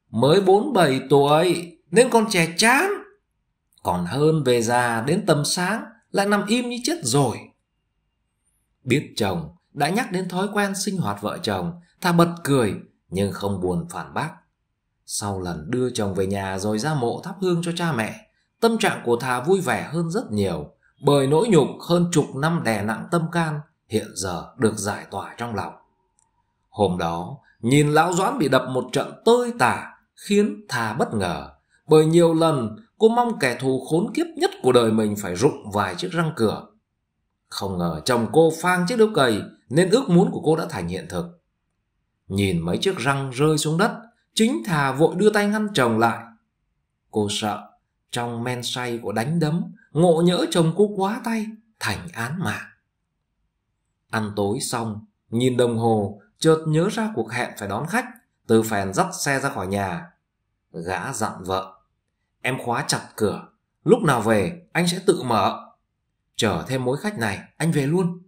Mới 47 tuổi, nên còn trẻ chán. Còn hơn về già đến tầm sáng, lại nằm im như chết rồi. Biết chồng đã nhắc đến thói quen sinh hoạt vợ chồng, thà bật cười nhưng không buồn phản bác. Sau lần đưa chồng về nhà rồi ra mộ thắp hương cho cha mẹ, tâm trạng của Thà vui vẻ hơn rất nhiều, bởi nỗi nhục hơn chục năm đè nặng tâm can hiện giờ được giải tỏa trong lòng. Hôm đó, nhìn lão Doãn bị đập một trận tơi tả khiến Thà bất ngờ, bởi nhiều lần cô mong kẻ thù khốn kiếp nhất của đời mình phải rụng vài chiếc răng cửa. Không ngờ chồng cô phang chiếc đếu cầy nên ước muốn của cô đã thành hiện thực. Nhìn mấy chiếc răng rơi xuống đất, Chính thà vội đưa tay ngăn chồng lại. Cô sợ, trong men say của đánh đấm, ngộ nhỡ chồng cô quá tay, thành án mạng. Ăn tối xong, nhìn đồng hồ, chợt nhớ ra cuộc hẹn phải đón khách, từ Phèn dắt xe ra khỏi nhà. Gã dặn vợ, em khóa chặt cửa, lúc nào về anh sẽ tự mở. Chở thêm mối khách này, anh về luôn.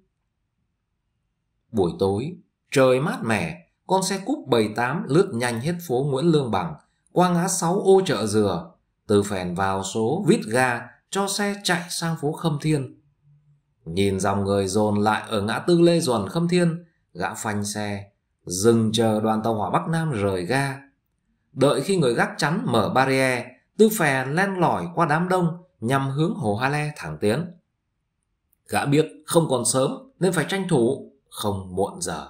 Buổi tối, trời mát mẻ, con xe cúp 78 lướt nhanh hết phố Nguyễn Lương Bằng, qua ngã 6 ô chợ dừa, từ phèn vào số vít ga cho xe chạy sang phố Khâm Thiên. Nhìn dòng người dồn lại ở ngã tư Lê Duẩn Khâm Thiên, gã phanh xe, dừng chờ đoàn tàu hỏa Bắc Nam rời ga. Đợi khi người gác chắn mở barrier, tư phè len lỏi qua đám đông nhằm hướng Hồ Ha Le thẳng tiến. Gã biết không còn sớm nên phải tranh thủ, không muộn giờ.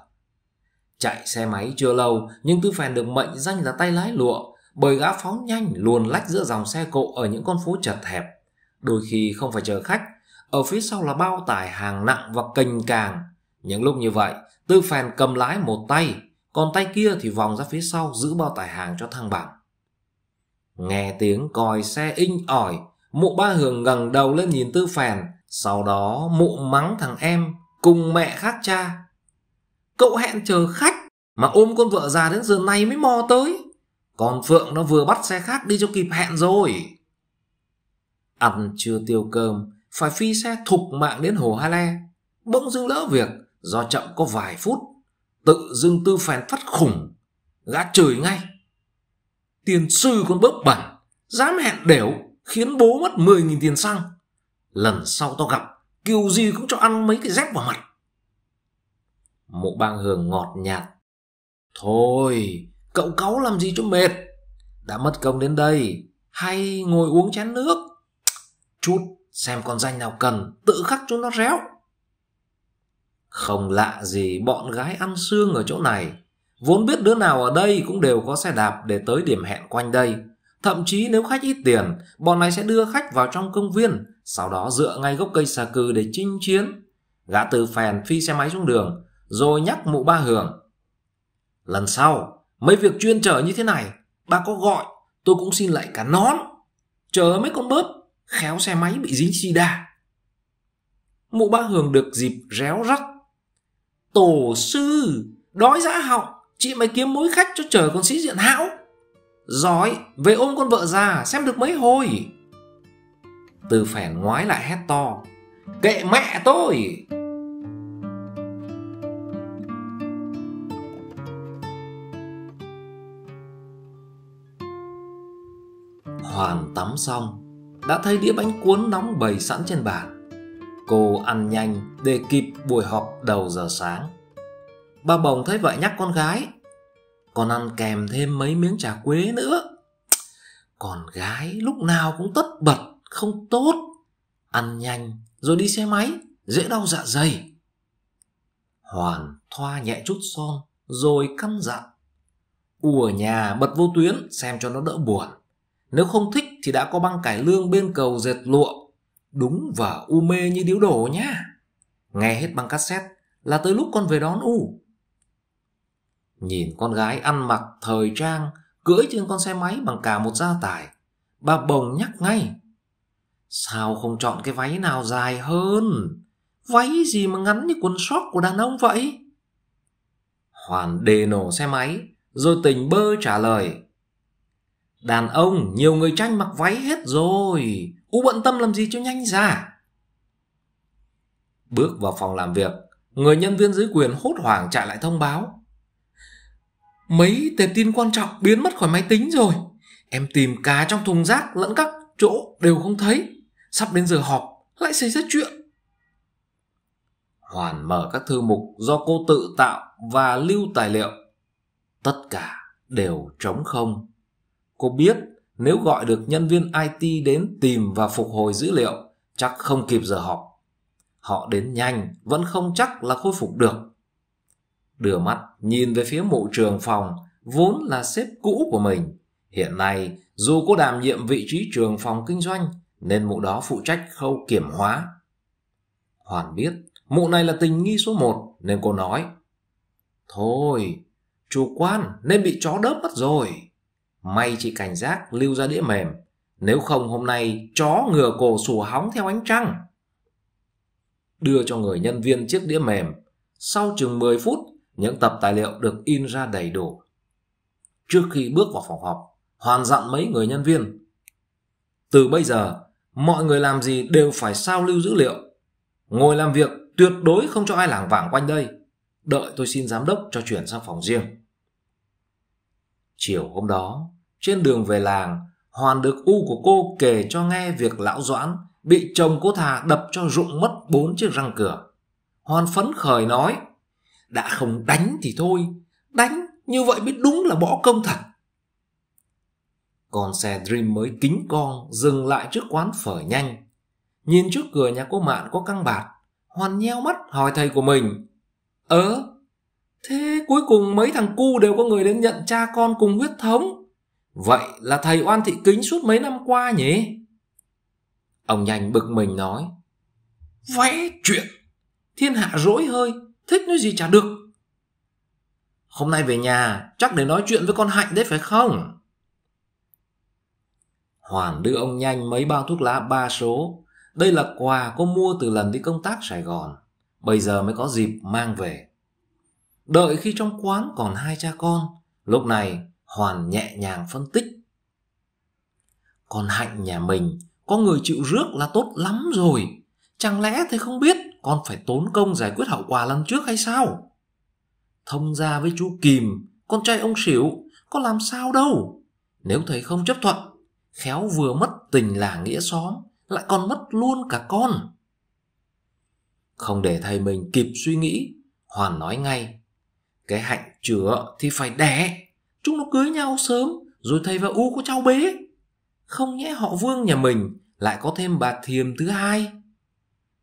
Chạy xe máy chưa lâu, nhưng tư phèn được mệnh danh là tay lái lụa, bởi gã phóng nhanh luồn lách giữa dòng xe cộ ở những con phố chật hẹp. Đôi khi không phải chờ khách, ở phía sau là bao tải hàng nặng và cành càng. Những lúc như vậy, tư phèn cầm lái một tay, còn tay kia thì vòng ra phía sau giữ bao tải hàng cho thăng bằng. Nghe tiếng còi xe inh ỏi, mụ ba hường ngẩng đầu lên nhìn tư phèn, sau đó mụ mắng thằng em cùng mẹ khác cha Cậu hẹn chờ khách Mà ôm con vợ già đến giờ này mới mò tới Còn Phượng nó vừa bắt xe khác đi cho kịp hẹn rồi Ăn chưa tiêu cơm Phải phi xe thục mạng đến Hồ Hai Le Bỗng dưng lỡ việc Do chậm có vài phút Tự dưng tư phèn phát khủng Gã chửi ngay Tiền sư con bớt bẩn Dám hẹn đểu Khiến bố mất 10.000 tiền xăng Lần sau tao gặp Kiều gì cũng cho ăn mấy cái dép vào mặt Mộ bang hường ngọt nhạt. Thôi, cậu cáu làm gì cho mệt. Đã mất công đến đây, hay ngồi uống chén nước. Chút, xem con danh nào cần, tự khắc chúng nó réo. Không lạ gì bọn gái ăn xương ở chỗ này. Vốn biết đứa nào ở đây cũng đều có xe đạp để tới điểm hẹn quanh đây. Thậm chí nếu khách ít tiền, bọn này sẽ đưa khách vào trong công viên, sau đó dựa ngay gốc cây xà cừ để chinh chiến. Gã từ phèn phi xe máy xuống đường, rồi nhắc mụ ba Hường. Lần sau, mấy việc chuyên trở như thế này, ba có gọi, tôi cũng xin lại cả nón. Chờ mấy con bớp, khéo xe máy bị dính đà. Mụ ba Hường được dịp réo rắt. Tổ sư, đói dã họng, chị mày kiếm mối khách cho chờ con sĩ diện hão. Giỏi, về ôm con vợ già xem được mấy hồi. Từ phèn ngoái lại hét to. Kệ mẹ tôi! Hoàn tắm xong, đã thấy đĩa bánh cuốn nóng bày sẵn trên bàn. Cô ăn nhanh để kịp buổi họp đầu giờ sáng. Ba Bồng thấy vậy nhắc con gái, còn ăn kèm thêm mấy miếng trà quế nữa. Còn gái lúc nào cũng tất bật, không tốt. Ăn nhanh rồi đi xe máy, dễ đau dạ dày. Hoàn thoa nhẹ chút son rồi căn dặn. Dạ. U ở nhà bật vô tuyến xem cho nó đỡ buồn. Nếu không thích thì đã có băng cải lương bên cầu dệt lụa. Đúng và u mê như điếu đổ nhá. Nghe hết băng cassette là tới lúc con về đón U. Nhìn con gái ăn mặc thời trang, cưỡi trên con xe máy bằng cả một gia tài. Bà bồng nhắc ngay. Sao không chọn cái váy nào dài hơn? Váy gì mà ngắn như quần short của đàn ông vậy? Hoàn đề nổ xe máy, rồi tình bơ trả lời. Đàn ông, nhiều người tranh mặc váy hết rồi. U bận tâm làm gì cho nhanh ra. Bước vào phòng làm việc, người nhân viên dưới quyền hốt hoảng chạy lại thông báo. Mấy tệp tin quan trọng biến mất khỏi máy tính rồi. Em tìm cá trong thùng rác lẫn các chỗ đều không thấy. Sắp đến giờ họp, lại xảy ra chuyện. Hoàn mở các thư mục do cô tự tạo và lưu tài liệu. Tất cả đều trống không. Cô biết nếu gọi được nhân viên IT đến tìm và phục hồi dữ liệu, chắc không kịp giờ họp. Họ đến nhanh, vẫn không chắc là khôi phục được. Đưa mắt nhìn về phía mụ trường phòng, vốn là sếp cũ của mình. Hiện nay, dù cô đảm nhiệm vị trí trường phòng kinh doanh, nên mụ đó phụ trách khâu kiểm hóa. Hoàn biết, mụ này là tình nghi số một, nên cô nói. Thôi, chủ quan nên bị chó đớp mất rồi. May chị cảnh giác lưu ra đĩa mềm, nếu không hôm nay chó ngừa cổ sủa hóng theo ánh trăng. Đưa cho người nhân viên chiếc đĩa mềm, sau chừng 10 phút, những tập tài liệu được in ra đầy đủ. Trước khi bước vào phòng họp, Hoàn dặn mấy người nhân viên. Từ bây giờ, mọi người làm gì đều phải sao lưu dữ liệu. Ngồi làm việc tuyệt đối không cho ai lảng vảng quanh đây. Đợi tôi xin giám đốc cho chuyển sang phòng riêng. Chiều hôm đó, trên đường về làng, Hoàn được U của cô kể cho nghe việc lão Doãn bị chồng cô Thà đập cho rụng mất bốn chiếc răng cửa. Hoàn phấn khởi nói, đã không đánh thì thôi, đánh như vậy biết đúng là bỏ công thật. Còn xe Dream mới kính con dừng lại trước quán phở nhanh. Nhìn trước cửa nhà cô Mạn có căng bạt, Hoàn nheo mắt hỏi thầy của mình, Ớ, Thế cuối cùng mấy thằng cu đều có người đến nhận cha con cùng huyết thống. Vậy là thầy oan thị kính suốt mấy năm qua nhỉ? Ông nhanh bực mình nói. Vẽ chuyện, thiên hạ rỗi hơi, thích nói gì chả được. Hôm nay về nhà, chắc để nói chuyện với con Hạnh đấy phải không? hoàng đưa ông nhanh mấy bao thuốc lá ba số. Đây là quà cô mua từ lần đi công tác Sài Gòn. Bây giờ mới có dịp mang về. Đợi khi trong quán còn hai cha con, lúc này Hoàn nhẹ nhàng phân tích. Còn Hạnh nhà mình, có người chịu rước là tốt lắm rồi. Chẳng lẽ thầy không biết con phải tốn công giải quyết hậu quả lần trước hay sao? Thông ra với chú Kìm, con trai ông xỉu, có làm sao đâu. Nếu thầy không chấp thuận, khéo vừa mất tình là nghĩa xóm, lại còn mất luôn cả con. Không để thầy mình kịp suy nghĩ, Hoàn nói ngay cái hạnh chữa thì phải đẻ chúng nó cưới nhau sớm rồi thầy và u có cháu bé không nhẽ họ vương nhà mình lại có thêm bà thiềm thứ hai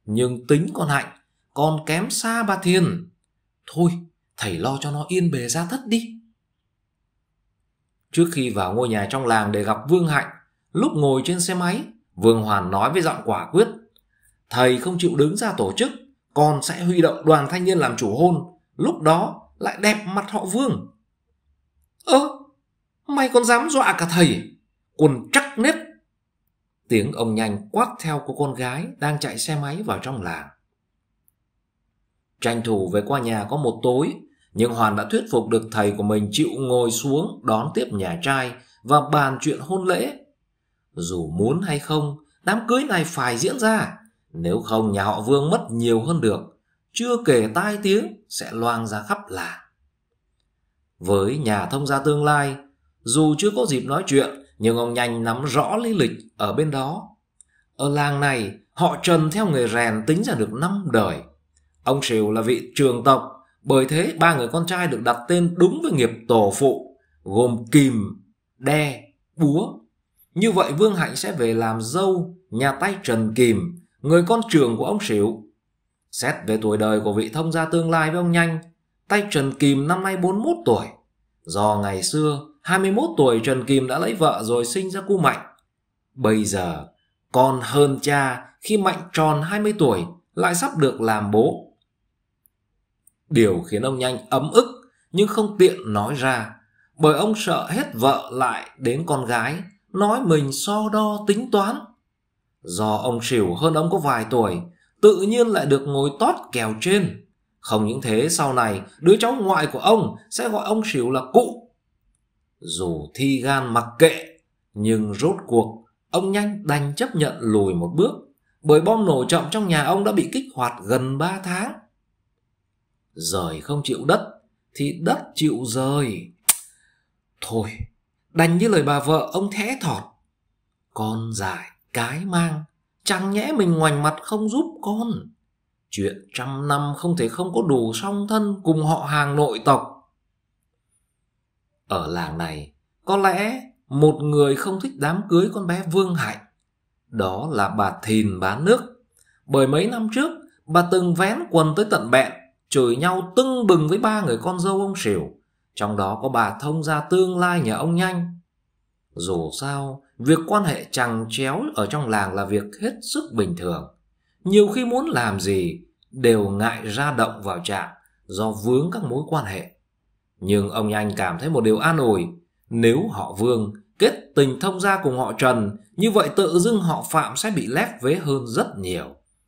nhưng tính con hạnh còn kém xa bà thiền thôi thầy lo cho nó yên bề ra thất đi trước khi vào ngôi nhà trong làng để gặp vương hạnh lúc ngồi trên xe máy vương hoàn nói với giọng quả quyết thầy không chịu đứng ra tổ chức con sẽ huy động đoàn thanh niên làm chủ hôn lúc đó lại đẹp mặt họ vương ơ mày còn dám dọa cả thầy quần chắc nếp tiếng ông nhanh quát theo cô con gái đang chạy xe máy vào trong làng tranh thủ về qua nhà có một tối nhưng hoàn đã thuyết phục được thầy của mình chịu ngồi xuống đón tiếp nhà trai và bàn chuyện hôn lễ dù muốn hay không đám cưới này phải diễn ra nếu không nhà họ vương mất nhiều hơn được chưa kể tai tiếng sẽ loang ra khắp làng. Với nhà thông gia tương lai, dù chưa có dịp nói chuyện, nhưng ông nhanh nắm rõ lý lịch ở bên đó. Ở làng này, họ trần theo người rèn tính ra được năm đời. Ông Triều là vị trường tộc, bởi thế ba người con trai được đặt tên đúng với nghiệp tổ phụ, gồm kìm, đe, búa. Như vậy Vương Hạnh sẽ về làm dâu nhà tay Trần Kìm, người con trường của ông Sỉu Xét về tuổi đời của vị thông gia tương lai với ông Nhanh, tay Trần Kìm năm nay 41 tuổi. Do ngày xưa, 21 tuổi Trần Kìm đã lấy vợ rồi sinh ra cu Mạnh. Bây giờ, còn hơn cha khi Mạnh tròn 20 tuổi lại sắp được làm bố. Điều khiến ông Nhanh ấm ức nhưng không tiện nói ra bởi ông sợ hết vợ lại đến con gái nói mình so đo tính toán. Do ông xỉu hơn ông có vài tuổi tự nhiên lại được ngồi tót kèo trên. Không những thế sau này, đứa cháu ngoại của ông sẽ gọi ông Sỉu là cụ. Dù thi gan mặc kệ, nhưng rốt cuộc, ông nhanh đành chấp nhận lùi một bước, bởi bom nổ chậm trong nhà ông đã bị kích hoạt gần 3 tháng. Rời không chịu đất, thì đất chịu rời. Thôi, đành như lời bà vợ ông thẻ thọt. Con dài cái mang Chẳng nhẽ mình ngoảnh mặt không giúp con Chuyện trăm năm không thể không có đủ song thân Cùng họ hàng nội tộc Ở làng này Có lẽ một người không thích đám cưới con bé Vương Hạnh Đó là bà Thìn bán nước Bởi mấy năm trước Bà từng vén quần tới tận bẹn Chửi nhau tưng bừng với ba người con dâu ông Sỉu Trong đó có bà thông gia tương lai nhà ông Nhanh Dù sao Việc quan hệ chằng chéo ở trong làng là việc hết sức bình thường. Nhiều khi muốn làm gì đều ngại ra động vào trạm do vướng các mối quan hệ. Nhưng ông Nhanh cảm thấy một điều an ủi. Nếu họ Vương kết tình thông gia cùng họ Trần, như vậy tự dưng họ Phạm sẽ bị lép vế hơn rất nhiều.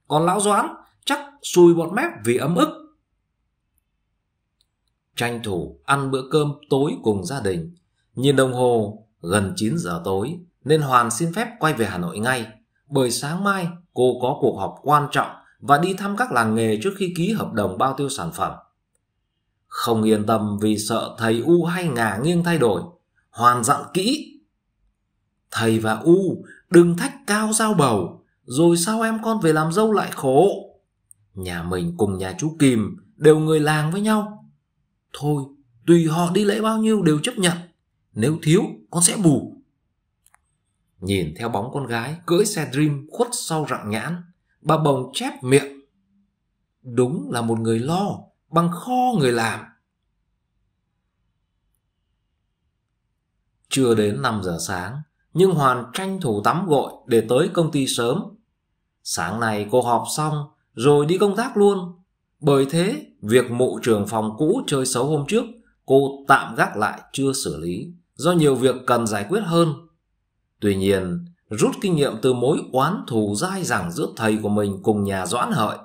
Còn lão Doãn chắc xui bọt mép vì ấm ức. Tranh thủ ăn bữa cơm tối cùng gia đình. Nhìn đồng hồ, gần 9 giờ tối, nên Hoàn xin phép quay về Hà Nội ngay, bởi sáng mai cô có cuộc họp quan trọng và đi thăm các làng nghề trước khi ký hợp đồng bao tiêu sản phẩm. Không yên tâm vì sợ thầy U hay ngả nghiêng thay đổi, Hoàn dặn kỹ. Thầy và U đừng thách cao giao bầu, rồi sao em con về làm dâu lại khổ. Nhà mình cùng nhà chú Kìm đều người làng với nhau. Thôi, tùy họ đi lễ bao nhiêu đều chấp nhận. Nếu thiếu, con sẽ bù. Nhìn theo bóng con gái cưỡi xe Dream khuất sau rặng nhãn, bà bồng chép miệng. Đúng là một người lo, bằng kho người làm. Chưa đến 5 giờ sáng, nhưng Hoàn tranh thủ tắm gội để tới công ty sớm. Sáng nay cô họp xong rồi đi công tác luôn. Bởi thế, việc mụ trưởng phòng cũ chơi xấu hôm trước, cô tạm gác lại chưa xử lý, do nhiều việc cần giải quyết hơn. Tuy nhiên, rút kinh nghiệm từ mối oán thù dai dẳng giữa thầy của mình cùng nhà Doãn Hợi,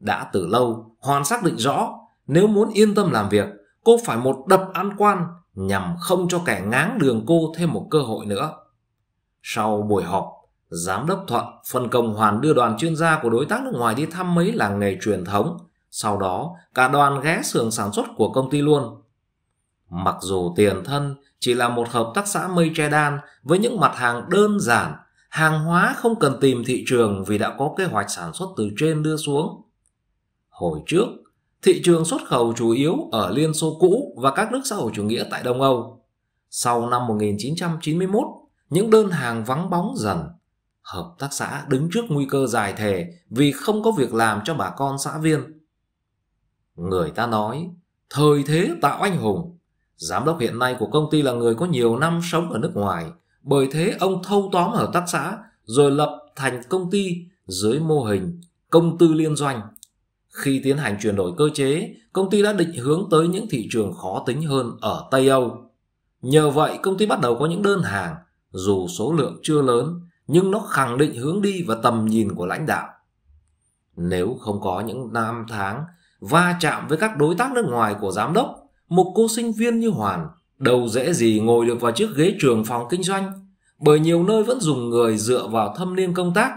đã từ lâu Hoàn xác định rõ nếu muốn yên tâm làm việc, cô phải một đập an quan nhằm không cho kẻ ngáng đường cô thêm một cơ hội nữa. Sau buổi họp, Giám đốc Thuận phân công Hoàn đưa đoàn chuyên gia của đối tác nước ngoài đi thăm mấy làng nghề truyền thống. Sau đó, cả đoàn ghé xưởng sản xuất của công ty luôn. Mặc dù tiền thân chỉ là một hợp tác xã mây che đan với những mặt hàng đơn giản, hàng hóa không cần tìm thị trường vì đã có kế hoạch sản xuất từ trên đưa xuống. Hồi trước, thị trường xuất khẩu chủ yếu ở Liên Xô cũ và các nước xã hội chủ nghĩa tại Đông Âu. Sau năm 1991, những đơn hàng vắng bóng dần. Hợp tác xã đứng trước nguy cơ giải thể vì không có việc làm cho bà con xã viên. Người ta nói, thời thế tạo anh hùng. Giám đốc hiện nay của công ty là người có nhiều năm sống ở nước ngoài, bởi thế ông thâu tóm ở tác xã rồi lập thành công ty dưới mô hình công tư liên doanh. Khi tiến hành chuyển đổi cơ chế, công ty đã định hướng tới những thị trường khó tính hơn ở Tây Âu. Nhờ vậy, công ty bắt đầu có những đơn hàng, dù số lượng chưa lớn, nhưng nó khẳng định hướng đi và tầm nhìn của lãnh đạo. Nếu không có những năm tháng va chạm với các đối tác nước ngoài của giám đốc, một cô sinh viên như Hoàn đâu dễ gì ngồi được vào chiếc ghế trường phòng kinh doanh bởi nhiều nơi vẫn dùng người dựa vào thâm niên công tác.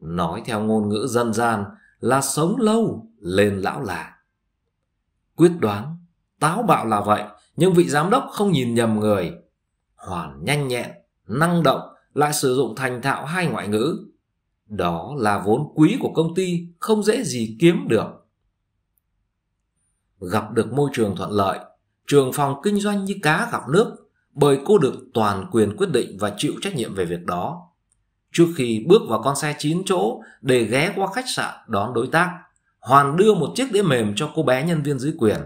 Nói theo ngôn ngữ dân gian là sống lâu lên lão là. Quyết đoán, táo bạo là vậy nhưng vị giám đốc không nhìn nhầm người. Hoàn nhanh nhẹn, năng động lại sử dụng thành thạo hai ngoại ngữ. Đó là vốn quý của công ty không dễ gì kiếm được gặp được môi trường thuận lợi, Trường Phòng kinh doanh như cá gặp nước bởi cô được toàn quyền quyết định và chịu trách nhiệm về việc đó. Trước khi bước vào con xe 9 chỗ để ghé qua khách sạn đón đối tác, Hoàn đưa một chiếc đĩa mềm cho cô bé nhân viên dưới quyền.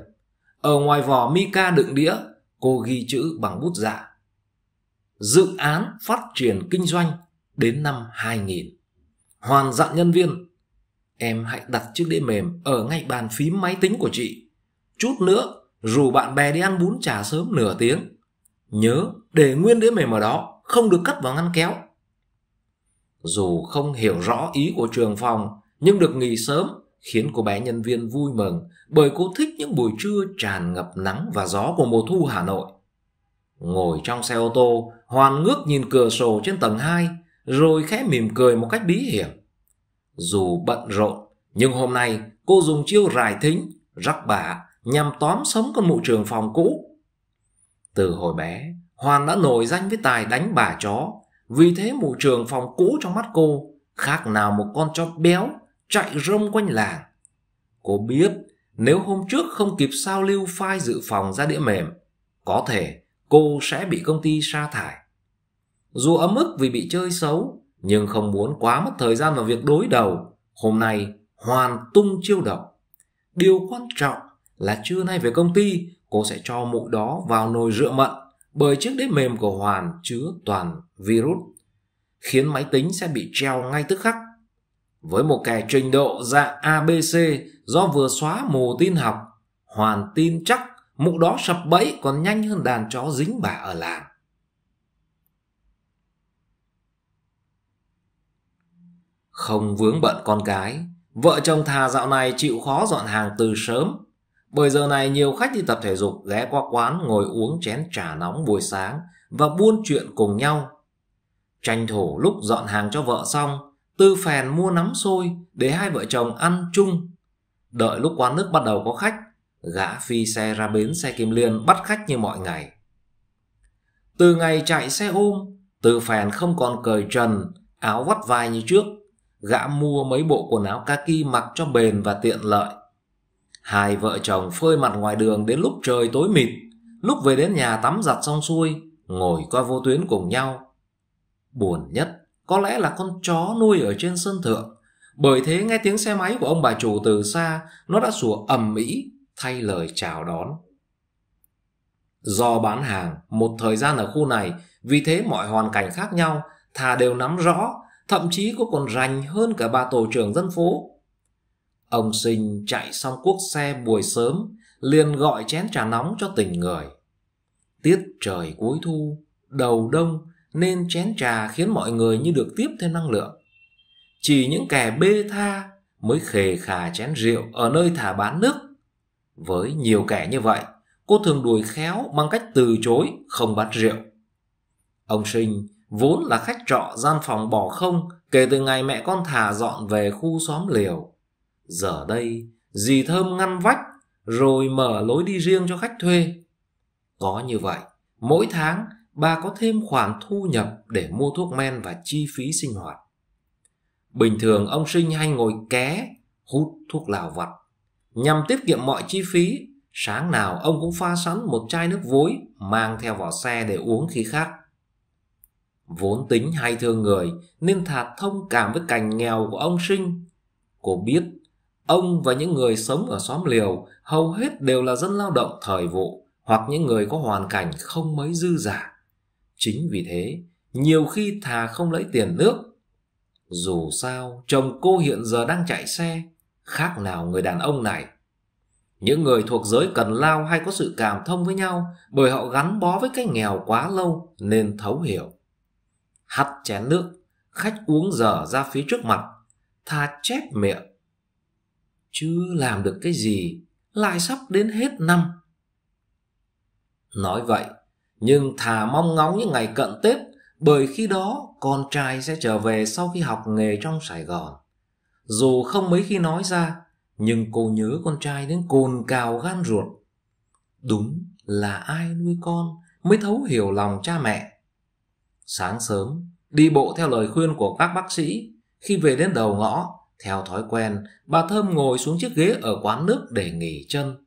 Ở ngoài vỏ Mika đựng đĩa, cô ghi chữ bằng bút dạ. Dự án phát triển kinh doanh đến năm 2000. Hoàn dặn nhân viên, em hãy đặt chiếc đĩa mềm ở ngay bàn phím máy tính của chị Chút nữa, rủ bạn bè đi ăn bún chả sớm nửa tiếng. Nhớ, để nguyên đĩa mềm ở đó, không được cắt vào ngăn kéo. Dù không hiểu rõ ý của trường phòng, nhưng được nghỉ sớm khiến cô bé nhân viên vui mừng bởi cô thích những buổi trưa tràn ngập nắng và gió của mùa thu Hà Nội. Ngồi trong xe ô tô, Hoàn ngước nhìn cửa sổ trên tầng 2, rồi khẽ mỉm cười một cách bí hiểm. Dù bận rộn, nhưng hôm nay cô dùng chiêu rải thính, rắc bả nhằm tóm sống con mụ trường phòng cũ. Từ hồi bé, Hoàn đã nổi danh với tài đánh bà chó, vì thế mụ trường phòng cũ trong mắt cô khác nào một con chó béo chạy rông quanh làng. Cô biết nếu hôm trước không kịp sao lưu file dự phòng ra đĩa mềm, có thể cô sẽ bị công ty sa thải. Dù ấm ức vì bị chơi xấu, nhưng không muốn quá mất thời gian vào việc đối đầu, hôm nay hoàn tung chiêu độc. Điều quan trọng là trưa nay về công ty cô sẽ cho mụ đó vào nồi rượu mận bởi chiếc đế mềm của Hoàn chứa toàn virus, khiến máy tính sẽ bị treo ngay tức khắc. Với một kẻ trình độ dạng ABC do vừa xóa mù tin học, Hoàn tin chắc mụ đó sập bẫy còn nhanh hơn đàn chó dính bà ở làng. Không vướng bận con cái, vợ chồng thà dạo này chịu khó dọn hàng từ sớm bởi giờ này nhiều khách đi tập thể dục ghé qua quán ngồi uống chén trà nóng buổi sáng và buôn chuyện cùng nhau. Tranh thủ lúc dọn hàng cho vợ xong, Tư Phèn mua nắm xôi để hai vợ chồng ăn chung. Đợi lúc quán nước bắt đầu có khách, gã phi xe ra bến xe Kim Liên bắt khách như mọi ngày. Từ ngày chạy xe ôm, Tư Phèn không còn cởi trần, áo vắt vai như trước. Gã mua mấy bộ quần áo kaki mặc cho bền và tiện lợi Hai vợ chồng phơi mặt ngoài đường đến lúc trời tối mịt, lúc về đến nhà tắm giặt xong xuôi, ngồi qua vô tuyến cùng nhau. Buồn nhất có lẽ là con chó nuôi ở trên sân thượng, bởi thế nghe tiếng xe máy của ông bà chủ từ xa, nó đã sủa ầm ĩ thay lời chào đón. Do bán hàng một thời gian ở khu này, vì thế mọi hoàn cảnh khác nhau, thà đều nắm rõ, thậm chí có còn rành hơn cả bà tổ trưởng dân phố. Ông sinh chạy xong cuốc xe buổi sớm, liền gọi chén trà nóng cho tình người. Tiết trời cuối thu, đầu đông nên chén trà khiến mọi người như được tiếp thêm năng lượng. Chỉ những kẻ bê tha mới khề khà chén rượu ở nơi thả bán nước. Với nhiều kẻ như vậy, cô thường đuổi khéo bằng cách từ chối không bán rượu. Ông Sinh vốn là khách trọ gian phòng bỏ không kể từ ngày mẹ con thả dọn về khu xóm liều. Giờ đây, dì Thơm ngăn vách rồi mở lối đi riêng cho khách thuê. Có như vậy, mỗi tháng bà có thêm khoản thu nhập để mua thuốc men và chi phí sinh hoạt. Bình thường ông Sinh hay ngồi ké, hút thuốc lào vặt. Nhằm tiết kiệm mọi chi phí, sáng nào ông cũng pha sẵn một chai nước vối mang theo vào xe để uống khi khát. Vốn tính hay thương người nên thà thông cảm với cảnh nghèo của ông Sinh. Cô biết Ông và những người sống ở xóm liều hầu hết đều là dân lao động thời vụ hoặc những người có hoàn cảnh không mấy dư giả. Chính vì thế, nhiều khi thà không lấy tiền nước. Dù sao, chồng cô hiện giờ đang chạy xe, khác nào người đàn ông này. Những người thuộc giới cần lao hay có sự cảm thông với nhau bởi họ gắn bó với cái nghèo quá lâu nên thấu hiểu. Hắt chén nước, khách uống dở ra phía trước mặt, thà chép miệng chưa làm được cái gì lại sắp đến hết năm nói vậy nhưng thà mong ngóng những ngày cận tết bởi khi đó con trai sẽ trở về sau khi học nghề trong sài gòn dù không mấy khi nói ra nhưng cô nhớ con trai đến cồn cào gan ruột đúng là ai nuôi con mới thấu hiểu lòng cha mẹ sáng sớm đi bộ theo lời khuyên của các bác sĩ khi về đến đầu ngõ theo thói quen, bà Thơm ngồi xuống chiếc ghế ở quán nước để nghỉ chân.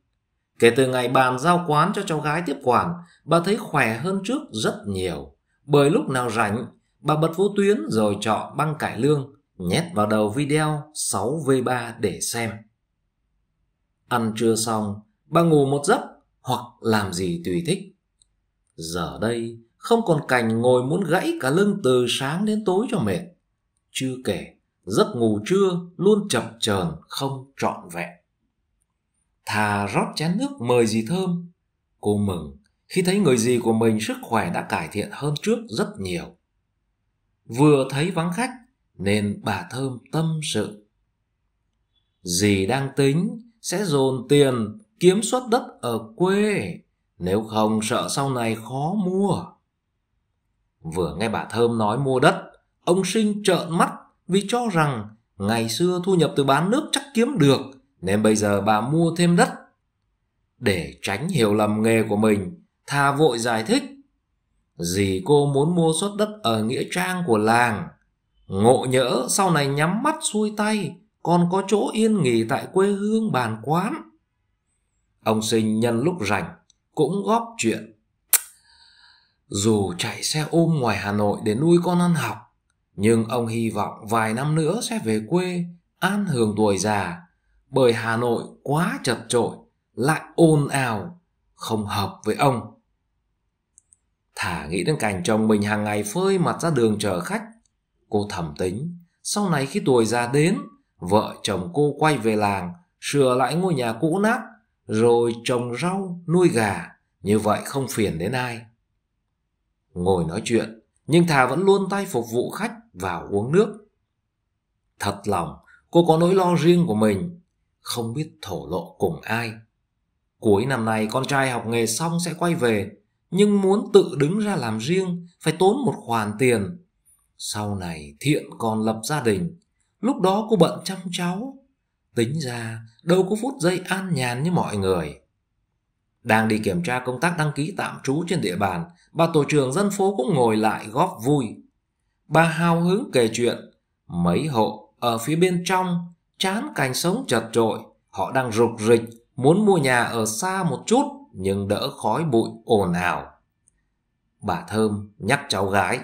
Kể từ ngày bàn giao quán cho cháu gái tiếp quản, bà thấy khỏe hơn trước rất nhiều. Bởi lúc nào rảnh, bà bật vô tuyến rồi chọn băng cải lương, nhét vào đầu video 6V3 để xem. Ăn trưa xong, bà ngủ một giấc hoặc làm gì tùy thích. Giờ đây, không còn cảnh ngồi muốn gãy cả lưng từ sáng đến tối cho mệt. Chưa kể, giấc ngủ trưa luôn chập chờn không trọn vẹn. Thà rót chén nước mời dì Thơm, cô mừng khi thấy người dì của mình sức khỏe đã cải thiện hơn trước rất nhiều. Vừa thấy vắng khách nên bà Thơm tâm sự. Dì đang tính sẽ dồn tiền kiếm suất đất ở quê, nếu không sợ sau này khó mua. Vừa nghe bà Thơm nói mua đất, ông Sinh trợn mắt vì cho rằng ngày xưa thu nhập từ bán nước chắc kiếm được nên bây giờ bà mua thêm đất. Để tránh hiểu lầm nghề của mình, Thà vội giải thích. gì cô muốn mua suất đất ở Nghĩa Trang của làng. Ngộ nhỡ sau này nhắm mắt xuôi tay, còn có chỗ yên nghỉ tại quê hương bàn quán. Ông sinh nhân lúc rảnh, cũng góp chuyện. Dù chạy xe ôm ngoài Hà Nội để nuôi con ăn học, nhưng ông hy vọng vài năm nữa sẽ về quê an hưởng tuổi già bởi Hà Nội quá chật trội, lại ồn ào, không hợp với ông. Thả nghĩ đến cảnh chồng mình hàng ngày phơi mặt ra đường chờ khách. Cô thầm tính, sau này khi tuổi già đến, vợ chồng cô quay về làng, sửa lại ngôi nhà cũ nát, rồi trồng rau, nuôi gà, như vậy không phiền đến ai. Ngồi nói chuyện, nhưng thà vẫn luôn tay phục vụ khách vào uống nước. Thật lòng, cô có nỗi lo riêng của mình, không biết thổ lộ cùng ai. Cuối năm nay con trai học nghề xong sẽ quay về, nhưng muốn tự đứng ra làm riêng phải tốn một khoản tiền. Sau này thiện còn lập gia đình, lúc đó cô bận chăm cháu. Tính ra đâu có phút giây an nhàn như mọi người. Đang đi kiểm tra công tác đăng ký tạm trú trên địa bàn bà tổ trưởng dân phố cũng ngồi lại góp vui. Bà hào hứng kể chuyện, mấy hộ ở phía bên trong, chán cảnh sống chật trội, họ đang rục rịch, muốn mua nhà ở xa một chút nhưng đỡ khói bụi ồn ào. Bà Thơm nhắc cháu gái.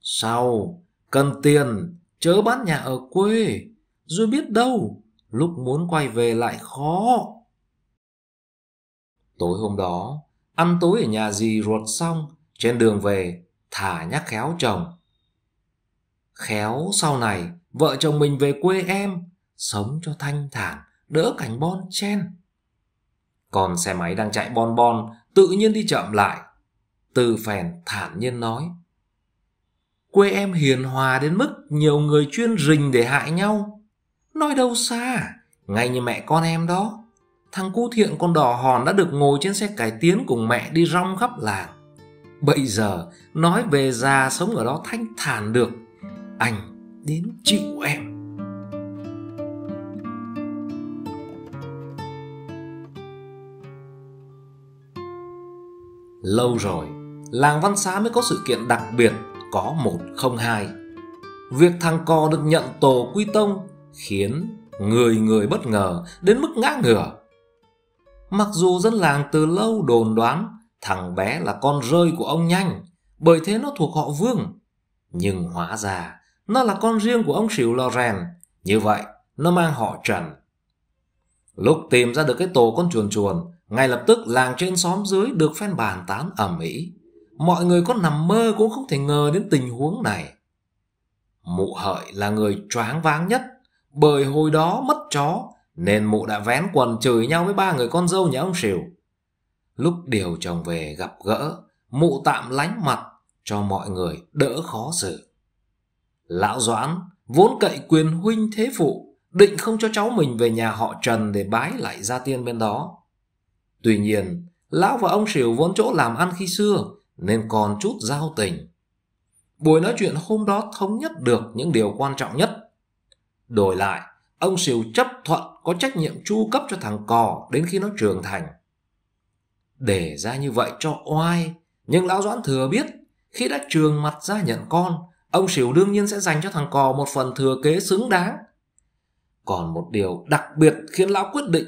Sau, cần tiền, chớ bán nhà ở quê, rồi biết đâu, lúc muốn quay về lại khó. Tối hôm đó, Ăn tối ở nhà dì ruột xong, trên đường về, thả nhắc khéo chồng. Khéo sau này, vợ chồng mình về quê em, sống cho thanh thản, đỡ cảnh bon chen. Còn xe máy đang chạy bon bon, tự nhiên đi chậm lại. Từ phèn thản nhiên nói. Quê em hiền hòa đến mức nhiều người chuyên rình để hại nhau. Nói đâu xa, ngay như mẹ con em đó thằng cu thiện con đỏ hòn đã được ngồi trên xe cải tiến cùng mẹ đi rong khắp làng. Bây giờ nói về già sống ở đó thanh thản được, anh đến chịu em. Lâu rồi, làng Văn Xá mới có sự kiện đặc biệt có một không hai. Việc thằng cò được nhận tổ quy tông khiến người người bất ngờ đến mức ngã ngửa Mặc dù dân làng từ lâu đồn đoán thằng bé là con rơi của ông Nhanh, bởi thế nó thuộc họ Vương. Nhưng hóa ra nó là con riêng của ông Sỉu Lò Rèn, như vậy nó mang họ Trần. Lúc tìm ra được cái tổ con chuồn chuồn, ngay lập tức làng trên xóm dưới được phen bàn tán ầm ĩ. Mọi người có nằm mơ cũng không thể ngờ đến tình huống này. Mụ hợi là người choáng váng nhất, bởi hồi đó mất chó, nên mụ đã vén quần chửi nhau với ba người con dâu nhà ông Sỉu. Lúc điều chồng về gặp gỡ, mụ tạm lánh mặt cho mọi người đỡ khó xử. Lão Doãn vốn cậy quyền huynh thế phụ, định không cho cháu mình về nhà họ Trần để bái lại gia tiên bên đó. Tuy nhiên, lão và ông Sỉu vốn chỗ làm ăn khi xưa, nên còn chút giao tình. Buổi nói chuyện hôm đó thống nhất được những điều quan trọng nhất. Đổi lại, ông Sỉu chấp thuận có trách nhiệm chu cấp cho thằng cò đến khi nó trưởng thành. Để ra như vậy cho oai, nhưng lão Doãn thừa biết, khi đã trường mặt ra nhận con, ông sửu đương nhiên sẽ dành cho thằng cò một phần thừa kế xứng đáng. Còn một điều đặc biệt khiến lão quyết định,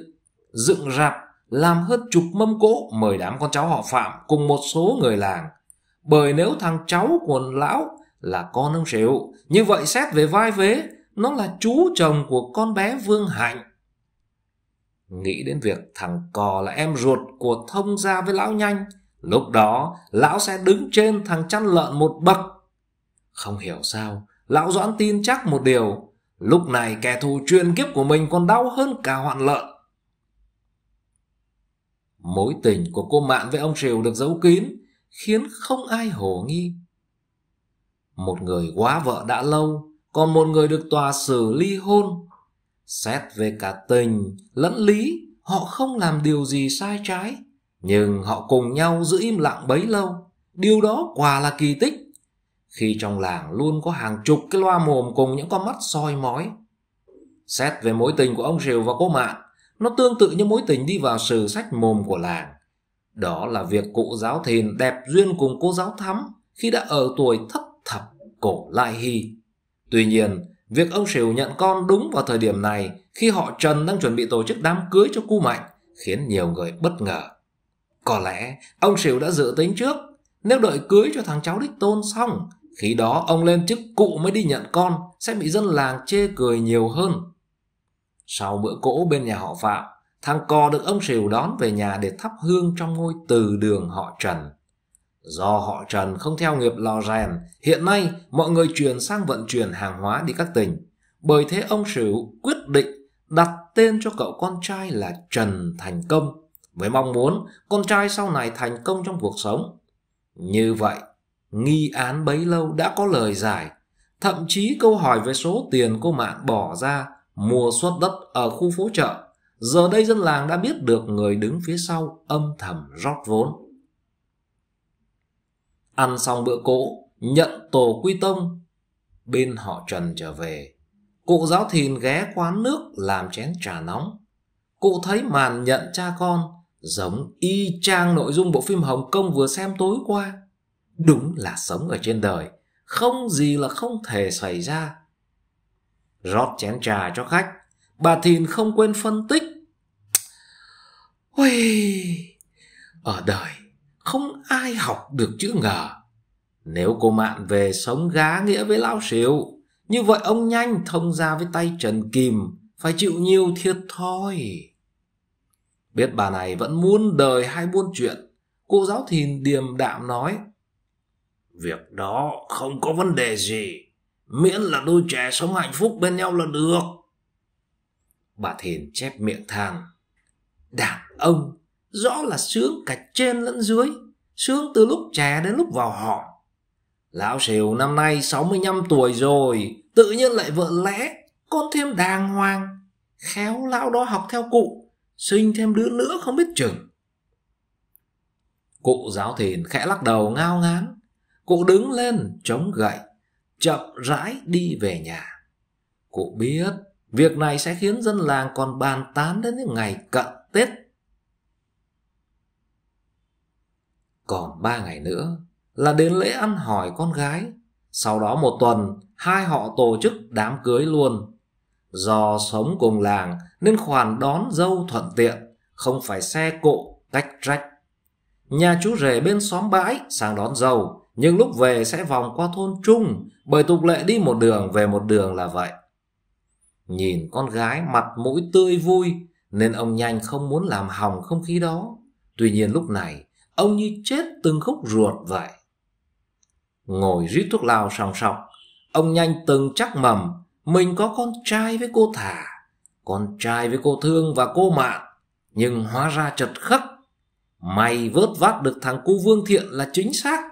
dựng rạp làm hơn chục mâm cỗ mời đám con cháu họ Phạm cùng một số người làng. Bởi nếu thằng cháu của lão là con ông sửu như vậy xét về vai vế, nó là chú chồng của con bé Vương Hạnh. Nghĩ đến việc thằng cò là em ruột của thông gia với lão nhanh. Lúc đó, lão sẽ đứng trên thằng chăn lợn một bậc. Không hiểu sao, lão doãn tin chắc một điều. Lúc này kẻ thù truyền kiếp của mình còn đau hơn cả hoạn lợn. Mối tình của cô Mạn với ông Triều được giấu kín, khiến không ai hồ nghi. Một người quá vợ đã lâu, còn một người được tòa xử ly hôn Xét về cả tình, lẫn lý, họ không làm điều gì sai trái. Nhưng họ cùng nhau giữ im lặng bấy lâu. Điều đó quả là kỳ tích. Khi trong làng luôn có hàng chục cái loa mồm cùng những con mắt soi mói. Xét về mối tình của ông Rìu và cô Mạn, nó tương tự như mối tình đi vào sử sách mồm của làng. Đó là việc cụ giáo thìn đẹp duyên cùng cô giáo thắm khi đã ở tuổi thất thập cổ lai hy. Tuy nhiên, Việc ông Sửu nhận con đúng vào thời điểm này khi họ Trần đang chuẩn bị tổ chức đám cưới cho cu Mạnh khiến nhiều người bất ngờ. Có lẽ ông Sửu đã dự tính trước nếu đợi cưới cho thằng cháu đích tôn xong khi đó ông lên chức cụ mới đi nhận con sẽ bị dân làng chê cười nhiều hơn. Sau bữa cỗ bên nhà họ Phạm thằng cò được ông Sửu đón về nhà để thắp hương trong ngôi từ đường họ Trần. Do họ Trần không theo nghiệp lò rèn, hiện nay mọi người chuyển sang vận chuyển hàng hóa đi các tỉnh. Bởi thế ông Sửu quyết định đặt tên cho cậu con trai là Trần Thành Công, với mong muốn con trai sau này thành công trong cuộc sống. Như vậy, nghi án bấy lâu đã có lời giải, thậm chí câu hỏi về số tiền cô mạng bỏ ra mua suất đất ở khu phố chợ. Giờ đây dân làng đã biết được người đứng phía sau âm thầm rót vốn ăn xong bữa cỗ nhận tổ quy tông bên họ trần trở về cụ giáo thìn ghé quán nước làm chén trà nóng cụ thấy màn nhận cha con giống y chang nội dung bộ phim hồng kông vừa xem tối qua đúng là sống ở trên đời không gì là không thể xảy ra rót chén trà cho khách bà thìn không quên phân tích ôi ở đời không ai học được chữ ngờ. Nếu cô Mạn về sống gá nghĩa với lão xỉu, như vậy ông nhanh thông ra với tay Trần Kim, phải chịu nhiều thiệt thôi. Biết bà này vẫn muốn đời hay buôn chuyện, cô giáo thìn điềm đạm nói. Việc đó không có vấn đề gì, miễn là đôi trẻ sống hạnh phúc bên nhau là được. Bà thìn chép miệng thang. Đàn ông rõ là sướng cả trên lẫn dưới, sướng từ lúc trẻ đến lúc vào họ. Lão Sều năm nay 65 tuổi rồi, tự nhiên lại vợ lẽ, con thêm đàng hoàng. Khéo lão đó học theo cụ, sinh thêm đứa nữa không biết chừng. Cụ giáo thiền khẽ lắc đầu ngao ngán. Cụ đứng lên, chống gậy, chậm rãi đi về nhà. Cụ biết, việc này sẽ khiến dân làng còn bàn tán đến những ngày cận Tết Còn ba ngày nữa là đến lễ ăn hỏi con gái. Sau đó một tuần, hai họ tổ chức đám cưới luôn. Do sống cùng làng nên khoản đón dâu thuận tiện, không phải xe cộ, tách trách. Nhà chú rể bên xóm bãi sang đón dâu, nhưng lúc về sẽ vòng qua thôn Trung, bởi tục lệ đi một đường về một đường là vậy. Nhìn con gái mặt mũi tươi vui, nên ông nhanh không muốn làm hỏng không khí đó. Tuy nhiên lúc này, Ông như chết từng khúc ruột vậy Ngồi rít thuốc lao song song Ông nhanh từng chắc mầm Mình có con trai với cô Thả Con trai với cô Thương và cô Mạn Nhưng hóa ra chật khắc Mày vớt vát được thằng cu Vương Thiện là chính xác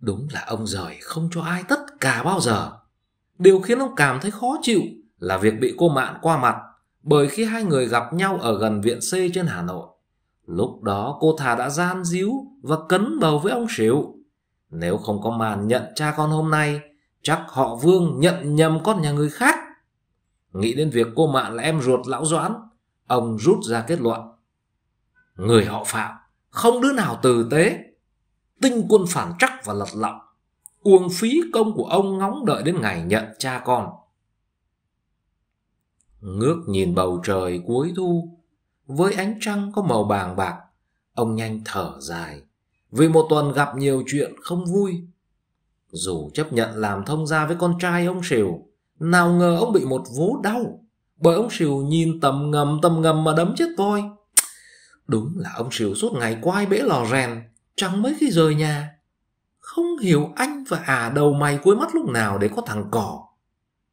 Đúng là ông rời không cho ai tất cả bao giờ Điều khiến ông cảm thấy khó chịu Là việc bị cô Mạn qua mặt Bởi khi hai người gặp nhau ở gần viện C trên Hà Nội Lúc đó cô thà đã gian díu và cấn bầu với ông Sỉu. Nếu không có màn nhận cha con hôm nay, chắc họ Vương nhận nhầm con nhà người khác. Nghĩ đến việc cô Mạn là em ruột lão Doãn, ông rút ra kết luận. Người họ Phạm, không đứa nào tử tế. Tinh quân phản trắc và lật lọng. Uông phí công của ông ngóng đợi đến ngày nhận cha con. Ngước nhìn bầu trời cuối thu, với ánh trăng có màu bàng bạc ông nhanh thở dài vì một tuần gặp nhiều chuyện không vui dù chấp nhận làm thông gia với con trai ông sỉu nào ngờ ông bị một vố đau bởi ông sỉu nhìn tầm ngầm tầm ngầm mà đấm chết voi đúng là ông sỉu suốt ngày quay bể lò rèn chẳng mấy khi rời nhà không hiểu anh và à đầu mày cuối mắt lúc nào để có thằng cỏ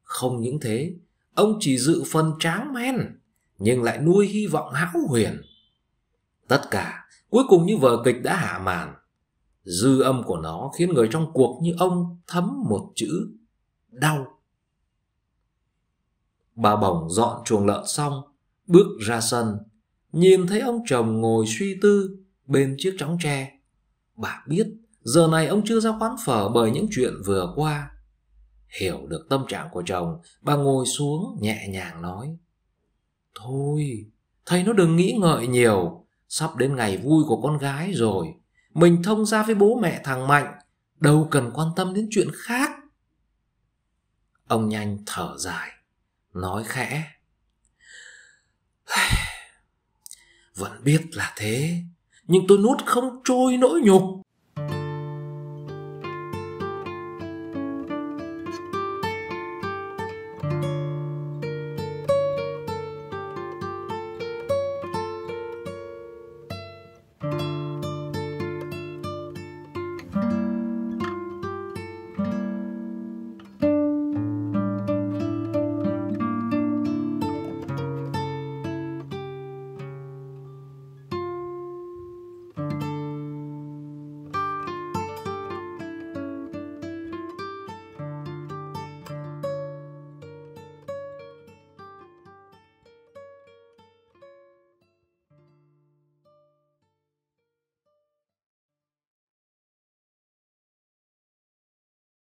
không những thế ông chỉ dự phần tráng men nhưng lại nuôi hy vọng hão huyền. Tất cả, cuối cùng như vở kịch đã hạ màn. Dư âm của nó khiến người trong cuộc như ông thấm một chữ đau. Bà bồng dọn chuồng lợn xong, bước ra sân, nhìn thấy ông chồng ngồi suy tư bên chiếc trống tre. Bà biết giờ này ông chưa ra quán phở bởi những chuyện vừa qua. Hiểu được tâm trạng của chồng, bà ngồi xuống nhẹ nhàng nói. Thôi, thầy nó đừng nghĩ ngợi nhiều. Sắp đến ngày vui của con gái rồi. Mình thông ra với bố mẹ thằng Mạnh. Đâu cần quan tâm đến chuyện khác. Ông nhanh thở dài. Nói khẽ. Vẫn biết là thế. Nhưng tôi nuốt không trôi nỗi nhục.